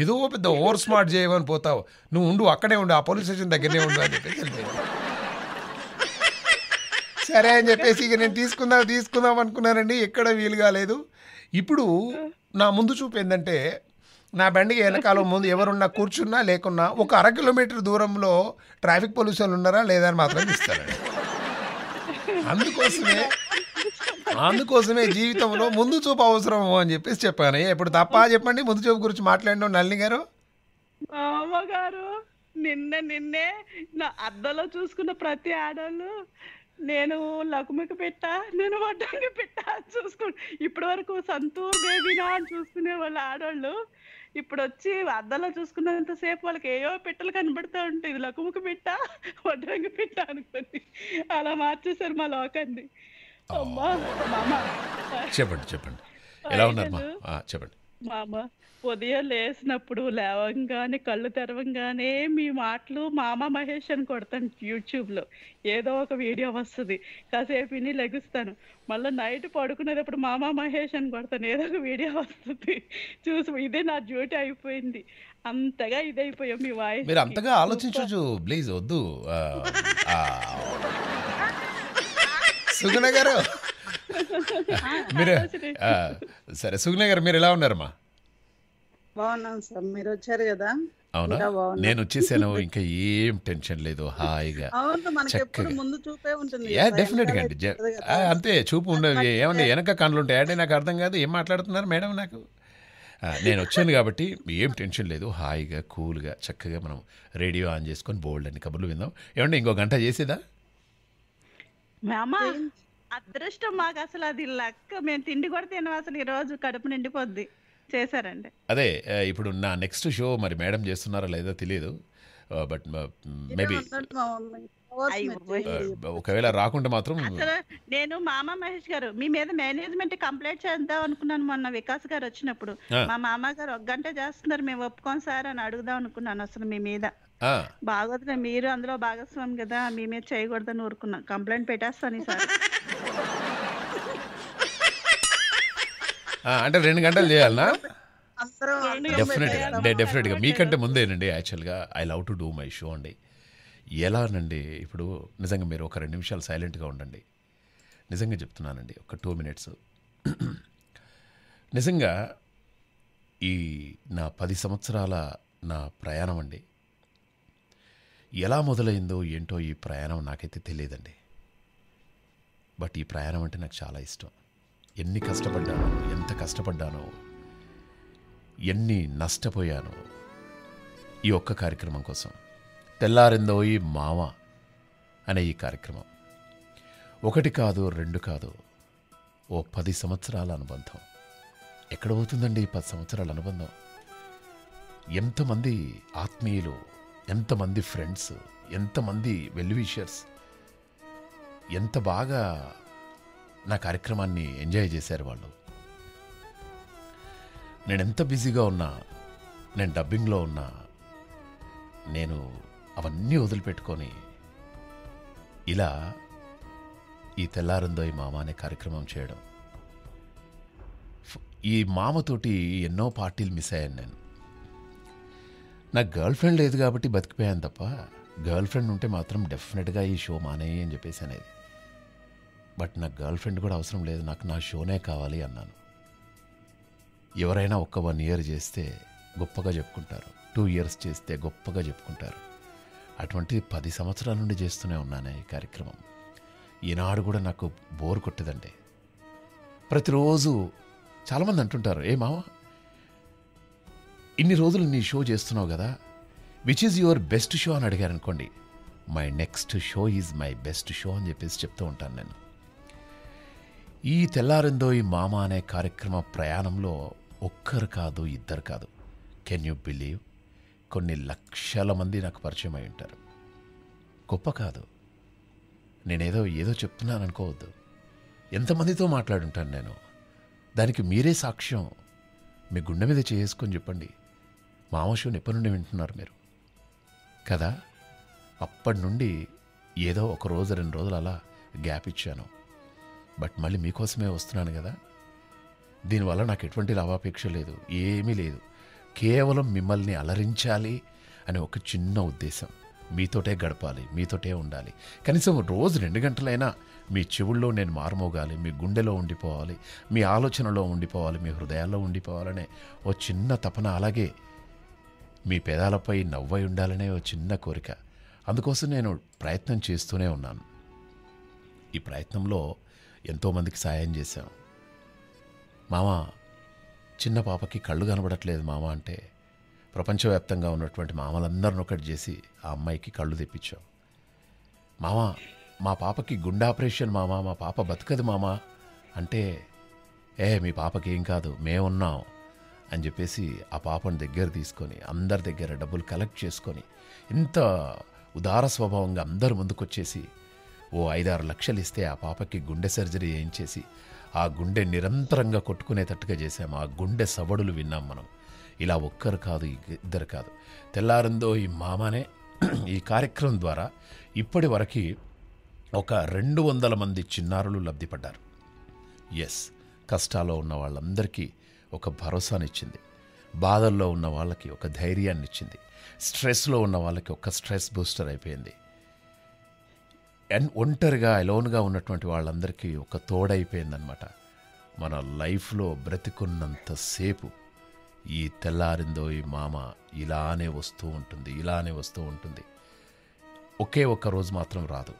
ఏదో పెద్ద ఓవర్ స్మార్ట్ చేయమని పోతావు నువ్వు ఉండు అక్కడే ఉండు ఆ పోలీస్ స్టేషన్ దగ్గరనే ఉండు అని చెప్పేసి సరే అని చెప్పేసి ఇక నేను తీసుకుందాం తీసుకుందాం అనుకున్నానండి ఎక్కడ వీలు కాలేదు ఇప్పుడు నా ముందు చూపు ఏంటంటే నా బండికి వెనకాల ముందు ఎవరున్నా కూర్చున్నా లేకున్నా ఒక అర కిలోమీటర్ దూరంలో ట్రాఫిక్ పొల్యూషన్ ఉన్నారా లేదా అని మాత్రం ఇస్తారండి అందుకోసమే అందుకోసమే జీవితంలో ముందు చూపు అవసరం అని చెప్పేసి చెప్పాను ఇప్పుడు తప్ప చెప్పండి ముందు చూపు గురించి మాట్లాడడం నళిని గారు నిన్న నిన్నే నా అద్దలో చూసుకున్న ప్రతి ఆడవాళ్ళు నేను లకుమికి పెట్ట నేను వడ్డంగి పెట్ట చూసుకుని ఇప్పటి వరకు సంతూర్ బేబీనా అని చూసుకునే వాళ్ళ ఆడవాళ్ళు ఇప్పుడు వచ్చి అద్దంలో చూసుకున్నంత సేపు వాళ్ళకి ఏయో పెట్టలు కనబడతా ఉంటాయి ఇది లకుముకి పెట్ట వడ్డానికి పెట్ట అనుకోండి అలా మార్చేశారు మా లోకాన్ని చెప్పండి చెప్పండి ఎలా ఉన్నారు చెప్పండి మామ ఉదయం లేసినప్పుడు లేవంగానే కళ్ళు తెరవంగానే మీ మాటలు మామ మహేష్ అని కొడతాను యూట్యూబ్లో ఏదో ఒక వీడియో వస్తుంది కాసేపు విని లెగుస్తాను మళ్ళీ నైట్ పడుకునేటప్పుడు మామ మహేష్ అని కొడతాను ఏదో ఒక వీడియో వస్తుంది చూసి ఇదే నా డ్యూటీ అయిపోయింది అంతగా అయిపోయాం మీ వాయిస్ మీరు అంతగా ఆలోచించు ప్లీజ్ వద్దు సుగుణ గారు మీరు సరే సుగుణ గారు మీరు ఎలా ఉన్నారమ్మా బాగున్నాను సార్ మీరు వచ్చారు కదా అవునా నేను వచ్చేసాను ఇంకా ఏం టెన్షన్ లేదు హాయిగా చక్కగా డెఫినెట్ గా అండి అంతే చూపు ఉండదు ఏమన్నా వెనక కళ్ళు ఉంటాయి అంటే నాకు అర్థం కాదు ఏం మాట్లాడుతున్నారు మేడం నాకు నేను వచ్చాను కాబట్టి ఏం టెన్షన్ లేదు హాయిగా కూల్గా చక్కగా మనం రేడియో ఆన్ చేసుకొని బోల్డ్ అని కబుర్లు విందాం ఏమంటే ఇంకో గంట చేసేదా అదృష్టం మాకు అసలు అది లక్క మేము తిండి కూడా అసలు ఈ రోజు కడుపు నిండిపోద్ది చేశారండి అదే ఇప్పుడు నా నెక్స్ట్ షో మరి మేడం చేస్తున్నారా లేదా తెలియదు బట్ మేబీ ఒకవేళ రాకుండా మాత్రం నేను మామ మహేష్ గారు మీ మీద మేనేజ్మెంట్ కంప్లైంట్ చేద్దాం అనుకున్నాను మొన్న వికాస్ గారు వచ్చినప్పుడు మా మామ గారు ఒక గంట చేస్తున్నారు మేము ఒప్పుకోం సార్ అని అడుగుదాం అనుకున్నాను అసలు మీ మీద బాగోదు మీరు అందులో భాగస్వామి కదా మీ మీద చేయకూడదని ఊరుకున్నాం కంప్లైంట్ పెట్టేస్తాను సార్ అంటే రెండు గంటలు చేయాలనా డెఫినెట్గా డెఫినెట్గా మీకంటే ముందేనండి యాక్చువల్గా I love to do my show అండి ఎలానండి ఇప్పుడు నిజంగా మీరు ఒక రెండు నిమిషాలు సైలెంట్గా ఉండండి నిజంగా చెప్తున్నానండి ఒక టూ మినిట్స్ నిజంగా ఈ నా పది సంవత్సరాల నా ప్రయాణం అండి ఎలా మొదలైందో ఏంటో ఈ ప్రయాణం నాకైతే తెలియదండి బట్ ఈ ప్రయాణం అంటే నాకు చాలా ఇష్టం ఎన్ని కష్టపడ్డానో ఎంత కష్టపడ్డానో ఎన్ని నష్టపోయానో ఈ ఒక్క కార్యక్రమం కోసం తెల్లారిందోయి మావ అనే ఈ కార్యక్రమం ఒకటి కాదు రెండు కాదు ఓ పది సంవత్సరాల అనుబంధం ఎక్కడ అవుతుందండి ఈ పది సంవత్సరాల అనుబంధం ఎంతమంది ఆత్మీయులు ఎంతమంది ఫ్రెండ్స్ ఎంతమంది వెల్విషర్స్ ఎంత బాగా నా కార్యక్రమాన్ని ఎంజాయ్ చేశారు వాళ్ళు నేను ఎంత బిజీగా ఉన్నా నేను డబ్బింగ్లో ఉన్నా నేను అవన్నీ వదిలిపెట్టుకొని ఇలా ఈ తెల్లారుందో ఈ మామ అనే కార్యక్రమం చేయడం ఈ మామతోటి ఎన్నో పార్టీలు మిస్ అయ్యాను నేను నాకు గర్ల్ ఫ్రెండ్ లేదు కాబట్టి బతికిపోయాను తప్ప గర్ల్ ఫ్రెండ్ ఉంటే మాత్రం డెఫినెట్గా ఈ షో మానేయి అని చెప్పేసి అనేది బట్ నా గర్ల్ ఫ్రెండ్ కూడా అవసరం లేదు నాకు నా షోనే కావాలి అన్నాను ఎవరైనా ఒక్క వన్ ఇయర్ చేస్తే గొప్పగా చెప్పుకుంటారు టూ ఇయర్స్ చేస్తే గొప్పగా చెప్పుకుంటారు అటువంటి పది సంవత్సరాల నుండి చేస్తూనే ఉన్నాను ఈ కార్యక్రమం ఈనాడు కూడా నాకు బోర్ కొట్టదండి ప్రతిరోజు చాలామంది అంటుంటారు ఏ మావా ఇన్ని రోజులు నీ షో చేస్తున్నావు కదా which is your best show అని అడిగారు అనుకోండి my next show is my best show అని చెప్పేసి చెప్తూ ఉంటాను నేను ఈ తెల్లారిందోయ్ ఈ మామ అనే కార్యక్రమ ప్రయాణంలో ఒక్కరు కాదు ఇద్దరు కాదు కెన్ యూ బిలీవ్ కొన్ని లక్షల మంది నాకు పరిచయం అయి ఉంటారు గొప్ప కాదు నేనేదో ఏదో చెప్తున్నాను అనుకోవద్దు ఎంతమందితో మాట్లాడుంటాను నేను దానికి మీరే సాక్ష్యం మీ గుండె మీద చేసుకొని చెప్పండి షోని ఎప్పటి నుండి వింటున్నారు మీరు కదా అప్పటి నుండి ఏదో ఒక రోజు రెండు రోజులు అలా గ్యాప్ ఇచ్చాను బట్ మళ్ళీ మీకోసమే వస్తున్నాను కదా దీనివల్ల నాకు ఎటువంటి లాభాపేక్ష లేదు ఏమీ లేదు కేవలం మిమ్మల్ని అలరించాలి అనే ఒక చిన్న ఉద్దేశం మీతోటే గడపాలి మీతోటే ఉండాలి కనీసం రోజు రెండు గంటలైనా మీ చెవుల్లో నేను మారుమోగాలి మీ గుండెలో ఉండిపోవాలి మీ ఆలోచనలో ఉండిపోవాలి మీ హృదయాల్లో ఉండిపోవాలనే ఓ చిన్న తపన అలాగే మీ పెదాలపై నవ్వై ఉండాలనే ఓ చిన్న కోరిక అందుకోసం నేను ప్రయత్నం చేస్తూనే ఉన్నాను ఈ ప్రయత్నంలో ఎంతోమందికి సాయం చేశాం మామ చిన్న పాపకి కళ్ళు కనబడట్లేదు మామ అంటే ప్రపంచవ్యాప్తంగా ఉన్నటువంటి మామలందరిని ఒకటి చేసి ఆ అమ్మాయికి కళ్ళు తెప్పించాం మామ మా పాపకి గుండె ఆపరేషన్ మామ మా పాప బతకదు మామ అంటే ఏ మీ పాపకి ఏం కాదు మేమున్నాం అని చెప్పేసి ఆ పాపను దగ్గర తీసుకొని అందరి దగ్గర డబ్బులు కలెక్ట్ చేసుకొని ఇంత ఉదార స్వభావంగా అందరు ముందుకొచ్చేసి ఓ ఐదారు లక్షలు ఇస్తే ఆ పాపకి గుండె సర్జరీ చేయించేసి ఆ గుండె నిరంతరంగా కొట్టుకునేటట్టుగా చేశాము ఆ గుండె సవడులు విన్నాం మనం ఇలా ఒక్కరు కాదు ఇద్దరు కాదు తెల్లారిందో ఈ మామనే ఈ కార్యక్రమం ద్వారా ఇప్పటి వరకు ఒక రెండు వందల మంది చిన్నారులు లబ్ధిపడ్డారు ఎస్ కష్టాల్లో ఉన్న వాళ్ళందరికీ ఒక భరోసానిచ్చింది బాధల్లో ఉన్న వాళ్ళకి ఒక ధైర్యాన్ని ఇచ్చింది స్ట్రెస్లో ఉన్న వాళ్ళకి ఒక స్ట్రెస్ బూస్టర్ అయిపోయింది అండ్ ఒంటరిగా అలోన్గా ఉన్నటువంటి వాళ్ళందరికీ ఒక తోడైపోయిందనమాట మన లైఫ్లో బ్రతికున్నంతసేపు ఈ తెల్లారిందో ఈ మామ ఇలానే వస్తూ ఉంటుంది ఇలానే వస్తూ ఉంటుంది ఒకే ఒక్క రోజు మాత్రం రాదు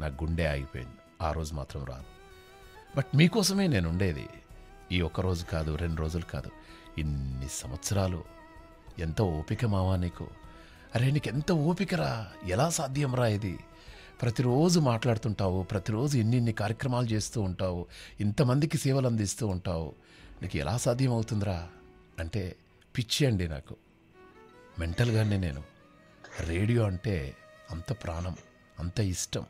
నా గుండె ఆగిపోయింది ఆ రోజు మాత్రం రాదు బట్ మీకోసమే నేను ఉండేది ఈ ఒక్క రోజు కాదు రెండు రోజులు కాదు ఇన్ని సంవత్సరాలు ఎంత ఓపిక మావా నీకు అరే నీకు ఎంత ఓపికరా ఎలా రా ఇది ప్రతిరోజు మాట్లాడుతుంటావు ప్రతిరోజు ఎన్నిన్ని కార్యక్రమాలు చేస్తూ ఉంటావు ఇంతమందికి సేవలు అందిస్తూ ఉంటావు నీకు ఎలా సాధ్యం అవుతుందిరా అంటే పిచ్చి అండి నాకు మెంటల్గానే నేను రేడియో అంటే అంత ప్రాణం అంత ఇష్టం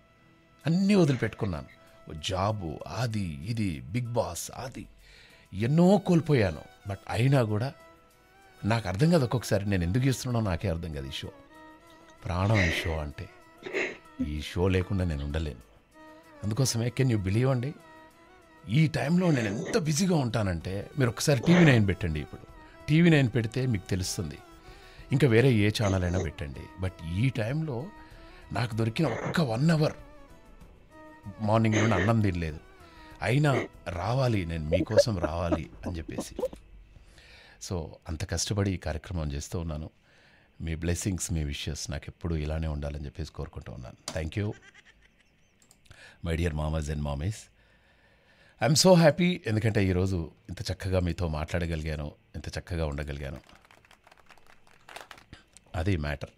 అన్నీ వదిలిపెట్టుకున్నాను జాబు అది ఇది బిగ్ బాస్ అది ఎన్నో కోల్పోయాను బట్ అయినా కూడా నాకు అర్థం కాదు ఒక్కొక్కసారి నేను ఎందుకు చేస్తున్నానో నాకే అర్థం కాదు ఈ షో ప్రాణం ఈ షో అంటే ఈ షో లేకుండా నేను ఉండలేను అందుకోసమే కెన్ యూ బిలీవ్ అండి ఈ టైంలో నేను ఎంత బిజీగా ఉంటానంటే మీరు ఒకసారి టీవీ నైన్ పెట్టండి ఇప్పుడు టీవీ నైన్ పెడితే మీకు తెలుస్తుంది ఇంకా వేరే ఏ ఛానల్ అయినా పెట్టండి బట్ ఈ టైంలో నాకు దొరికిన ఒక్క వన్ అవర్ మార్నింగ్ నుండి అన్నం తినలేదు అయినా రావాలి నేను మీకోసం రావాలి అని చెప్పేసి సో అంత కష్టపడి ఈ కార్యక్రమం చేస్తూ ఉన్నాను మీ బ్లెస్సింగ్స్ మీ విషెస్ నాకు ఎప్పుడు ఇలానే ఉండాలని చెప్పేసి కోరుకుంటూ ఉన్నాను థ్యాంక్ యూ మై డియర్ మామస్ అండ్ మామీస్ ఐఎమ్ సో హ్యాపీ ఎందుకంటే ఈరోజు ఇంత చక్కగా మీతో మాట్లాడగలిగాను ఇంత చక్కగా ఉండగలిగాను అది మ్యాటర్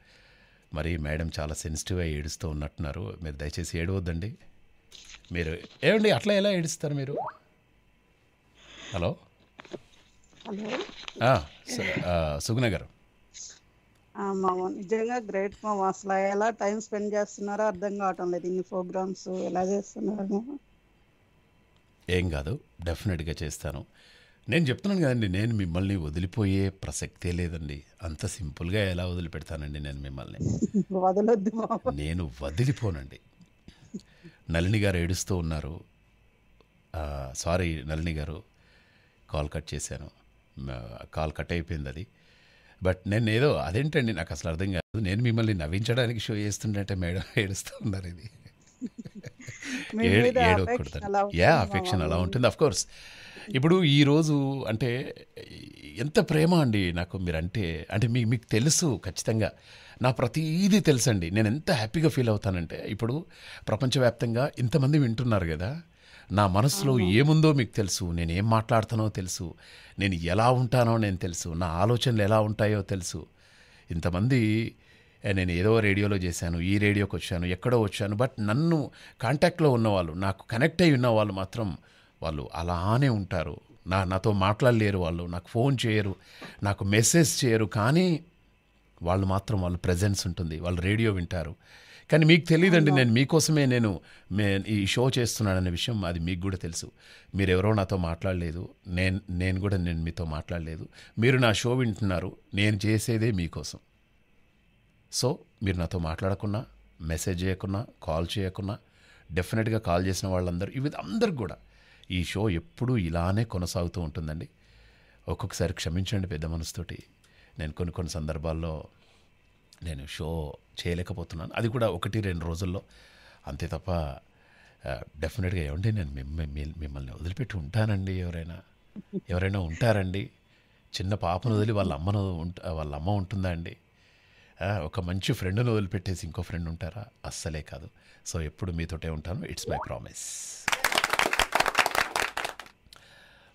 మరి మేడం చాలా సెన్సిటివ్గా ఏడుస్తూ ఉన్నట్టున్నారు మీరు దయచేసి ఏడవద్దండి మీరు ఏమండి అట్లా ఎలా ఏడుస్తారు మీరు హలో సుగుణ గారు నిజంగా గ్రేట్ మామ్ అసలు ఎలా టైం స్పెండ్ చేస్తున్నారో అర్థం కావటం లేదు ఇన్ని ప్రోగ్రామ్స్ ఎలా చేస్తున్నారు ఏం కాదు డెఫినెట్గా చేస్తాను నేను చెప్తున్నాను కదండి నేను మిమ్మల్ని వదిలిపోయే ప్రసక్తే లేదండి అంత సింపుల్గా ఎలా వదిలిపెడతానండి నేను మిమ్మల్ని వదలొద్దు నేను వదిలిపోనండి నళిని గారు ఏడుస్తూ ఉన్నారు సారీ నళిని గారు కాల్ కట్ చేశాను కాల్ కట్ అయిపోయింది అది బట్ నేను ఏదో అదేంటండి నాకు అసలు అర్థం కాదు నేను మిమ్మల్ని నవ్వించడానికి షో చేస్తుండే మేడం ఏడుస్తూ ఉన్నారు ఇది ఏడవకూడదు యా అఫెక్షన్ అలా ఉంటుంది అఫ్ కోర్స్ ఇప్పుడు ఈరోజు అంటే ఎంత ప్రేమ అండి నాకు మీరంటే అంటే మీ మీకు తెలుసు ఖచ్చితంగా నా ప్రతిదీ తెలుసండి నేను ఎంత హ్యాపీగా ఫీల్ అవుతానంటే ఇప్పుడు ప్రపంచవ్యాప్తంగా ఇంతమంది వింటున్నారు కదా నా మనసులో ఏముందో మీకు తెలుసు నేనేం మాట్లాడుతానో తెలుసు నేను ఎలా ఉంటానో నేను తెలుసు నా ఆలోచనలు ఎలా ఉంటాయో తెలుసు ఇంతమంది నేను ఏదో రేడియోలో చేశాను ఈ రేడియోకి వచ్చాను ఎక్కడో వచ్చాను బట్ నన్ను కాంటాక్ట్లో ఉన్నవాళ్ళు నాకు కనెక్ట్ అయి ఉన్న వాళ్ళు మాత్రం వాళ్ళు అలానే ఉంటారు నా నాతో మాట్లాడలేరు వాళ్ళు నాకు ఫోన్ చేయరు నాకు మెసేజ్ చేయరు కానీ వాళ్ళు మాత్రం వాళ్ళు ప్రజెన్స్ ఉంటుంది వాళ్ళు రేడియో వింటారు కానీ మీకు తెలియదండి నేను మీకోసమే నేను ఈ షో చేస్తున్నాననే విషయం అది మీకు కూడా తెలుసు మీరు ఎవరో నాతో మాట్లాడలేదు నేను నేను కూడా నేను మీతో మాట్లాడలేదు మీరు నా షో వింటున్నారు నేను చేసేదే మీకోసం సో మీరు నాతో మాట్లాడకున్నా మెసేజ్ చేయకున్నా కాల్ చేయకున్నా డెఫినెట్గా కాల్ చేసిన వాళ్ళందరూ ఇవి అందరు కూడా ఈ షో ఎప్పుడూ ఇలానే కొనసాగుతూ ఉంటుందండి ఒక్కొక్కసారి క్షమించండి పెద్ద మనసుతోటి నేను కొన్ని కొన్ని సందర్భాల్లో నేను షో చేయలేకపోతున్నాను అది కూడా ఒకటి రెండు రోజుల్లో అంతే తప్ప డెఫినెట్గా ఇవ్వండి నేను మిమ్మల్ని వదిలిపెట్టి ఉంటానండి ఎవరైనా ఎవరైనా ఉంటారండి చిన్న పాపను వదిలి వాళ్ళ అమ్మను వాళ్ళ అమ్మ ఉంటుందా అండి ఒక మంచి ఫ్రెండ్ను వదిలిపెట్టేసి ఇంకో ఫ్రెండ్ ఉంటారా అస్సలే కాదు సో ఎప్పుడు మీతోటే ఉంటాను ఇట్స్ మై ప్రామిస్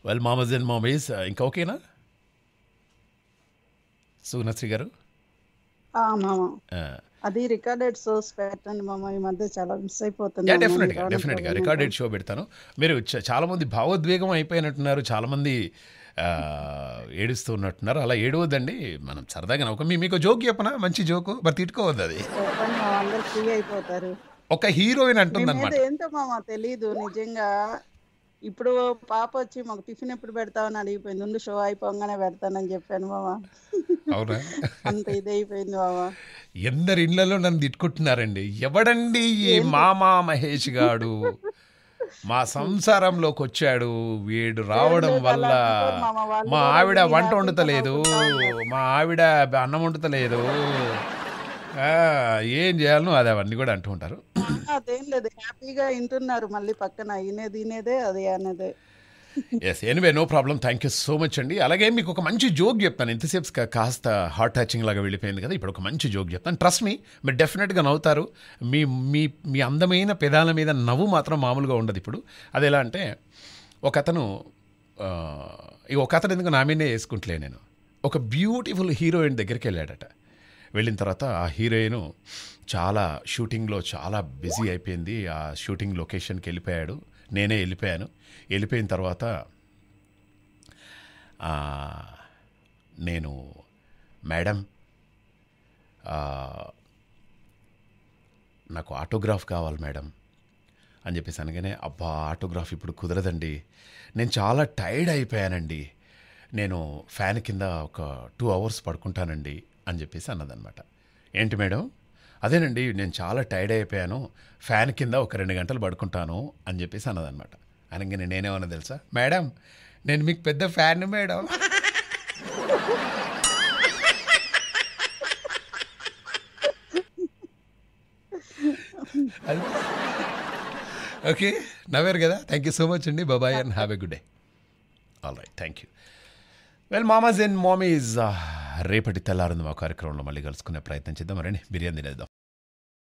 వెల్ మామజ్ అండ్ మామీస్ ఇంకా ఓకేనా సుగుణశ్రీ గారు అది రికార్డెడ్ షోస్ పెట్టండి మామ ఈ మధ్య చాలా మిస్ అయిపోతుంది డెఫినెట్ గా డెఫినెట్ గా రికార్డెడ్ షో పెడతాను మీరు చాలా మంది భావోద్వేగం అయిపోయినట్టున్నారు చాలా మంది ఏడుస్తూ ఉన్నట్టున్నారు అలా ఏడవద్దండి మనం సరదాగా నవ్వుకో మీకు జోక్ చెప్పనా మంచి జోకు మరి తిట్టుకోవద్దు అది అయిపోతారు ఒక హీరోయిన్ అంటుంది అనమాట ఏంటో మామ తెలీదు నిజంగా ఇప్పుడు పాప వచ్చి మాకు టిఫిన్ ఎప్పుడు పెడతావని అడిగిపోయింది ముందు షో అయిపోగానే పెడతానని చెప్పాను మామ అవునా అంత అయిపోయింది మామ ఎందరి ఇళ్లలో నన్ను తిట్టుకుంటున్నారండి ఎవడండి ఈ మామా మహేష్ గాడు మా సంసారంలోకి వచ్చాడు వీడు రావడం వల్ల మా ఆవిడ వంట వండుతలేదు మా ఆవిడ అన్నం వండుతలేదు ఏం చేయాలనో అది అవన్నీ కూడా అంటూ ఉంటారు అదేం లేదు హ్యాపీగా వింటున్నారు మళ్ళీ పక్కన ఇనేది ఇనేదే అదే అనేదే yes anyway no problem thank you so much అండి అలాగే మీకు ఒక మంచి జోక్ చెప్తాను ఎంతసేపు కాస్త హార్ట్ టచింగ్ లాగా వెళ్ళిపోయింది కదా ఇప్పుడు ఒక మంచి జోక్ చెప్తాను ట్రస్ట్ మీ మీరు డెఫినెట్గా నవ్వుతారు మీ మీ మీ అందమైన పెదాల మీద నవ్వు మాత్రం మామూలుగా ఉండదు ఇప్పుడు అది ఎలా అంటే ఒక అతను ఒక అతను ఎందుకు నా మీదే వేసుకుంటలే నేను ఒక బ్యూటిఫుల్ హీరోయిన్ దగ్గరికి వెళ్ళాడట వెళ్ళిన తర్వాత ఆ హీరోయిన్ చాలా షూటింగ్లో చాలా బిజీ అయిపోయింది ఆ షూటింగ్ లొకేషన్కి వెళ్ళిపోయాడు నేనే వెళ్ళిపోయాను వెళ్ళిపోయిన తర్వాత నేను మేడం నాకు ఆటోగ్రాఫ్ కావాలి మేడం అని చెప్పేసి అనగానే అబ్బా ఆటోగ్రాఫ్ ఇప్పుడు కుదరదండి నేను చాలా టైర్డ్ అయిపోయానండి నేను ఫ్యాన్ కింద ఒక టూ అవర్స్ పడుకుంటానండి అని చెప్పేసి అన్నదనమాట ఏంటి మేడం అదేనండి నేను చాలా టైర్డ్ అయిపోయాను ఫ్యాన్ కింద ఒక రెండు గంటలు పడుకుంటాను అని చెప్పేసి అన్నదనమాట అనగానే నేనేమన్నా తెలుసా మేడం నేను మీకు పెద్ద ఫ్యాన్ మేడం ఓకే నవ్వారు కదా థ్యాంక్ యూ సో మచ్ అండి బాబాయ్ and have a good day all right thank you well మామాజ్ అండ్ ఇస్ రేపటి తెల్లారుంది మా కార్యక్రమంలో మళ్ళీ కలుసుకునే ప్రయత్నం చేద్దాం రండి బిర్యానీ తినేద్దాం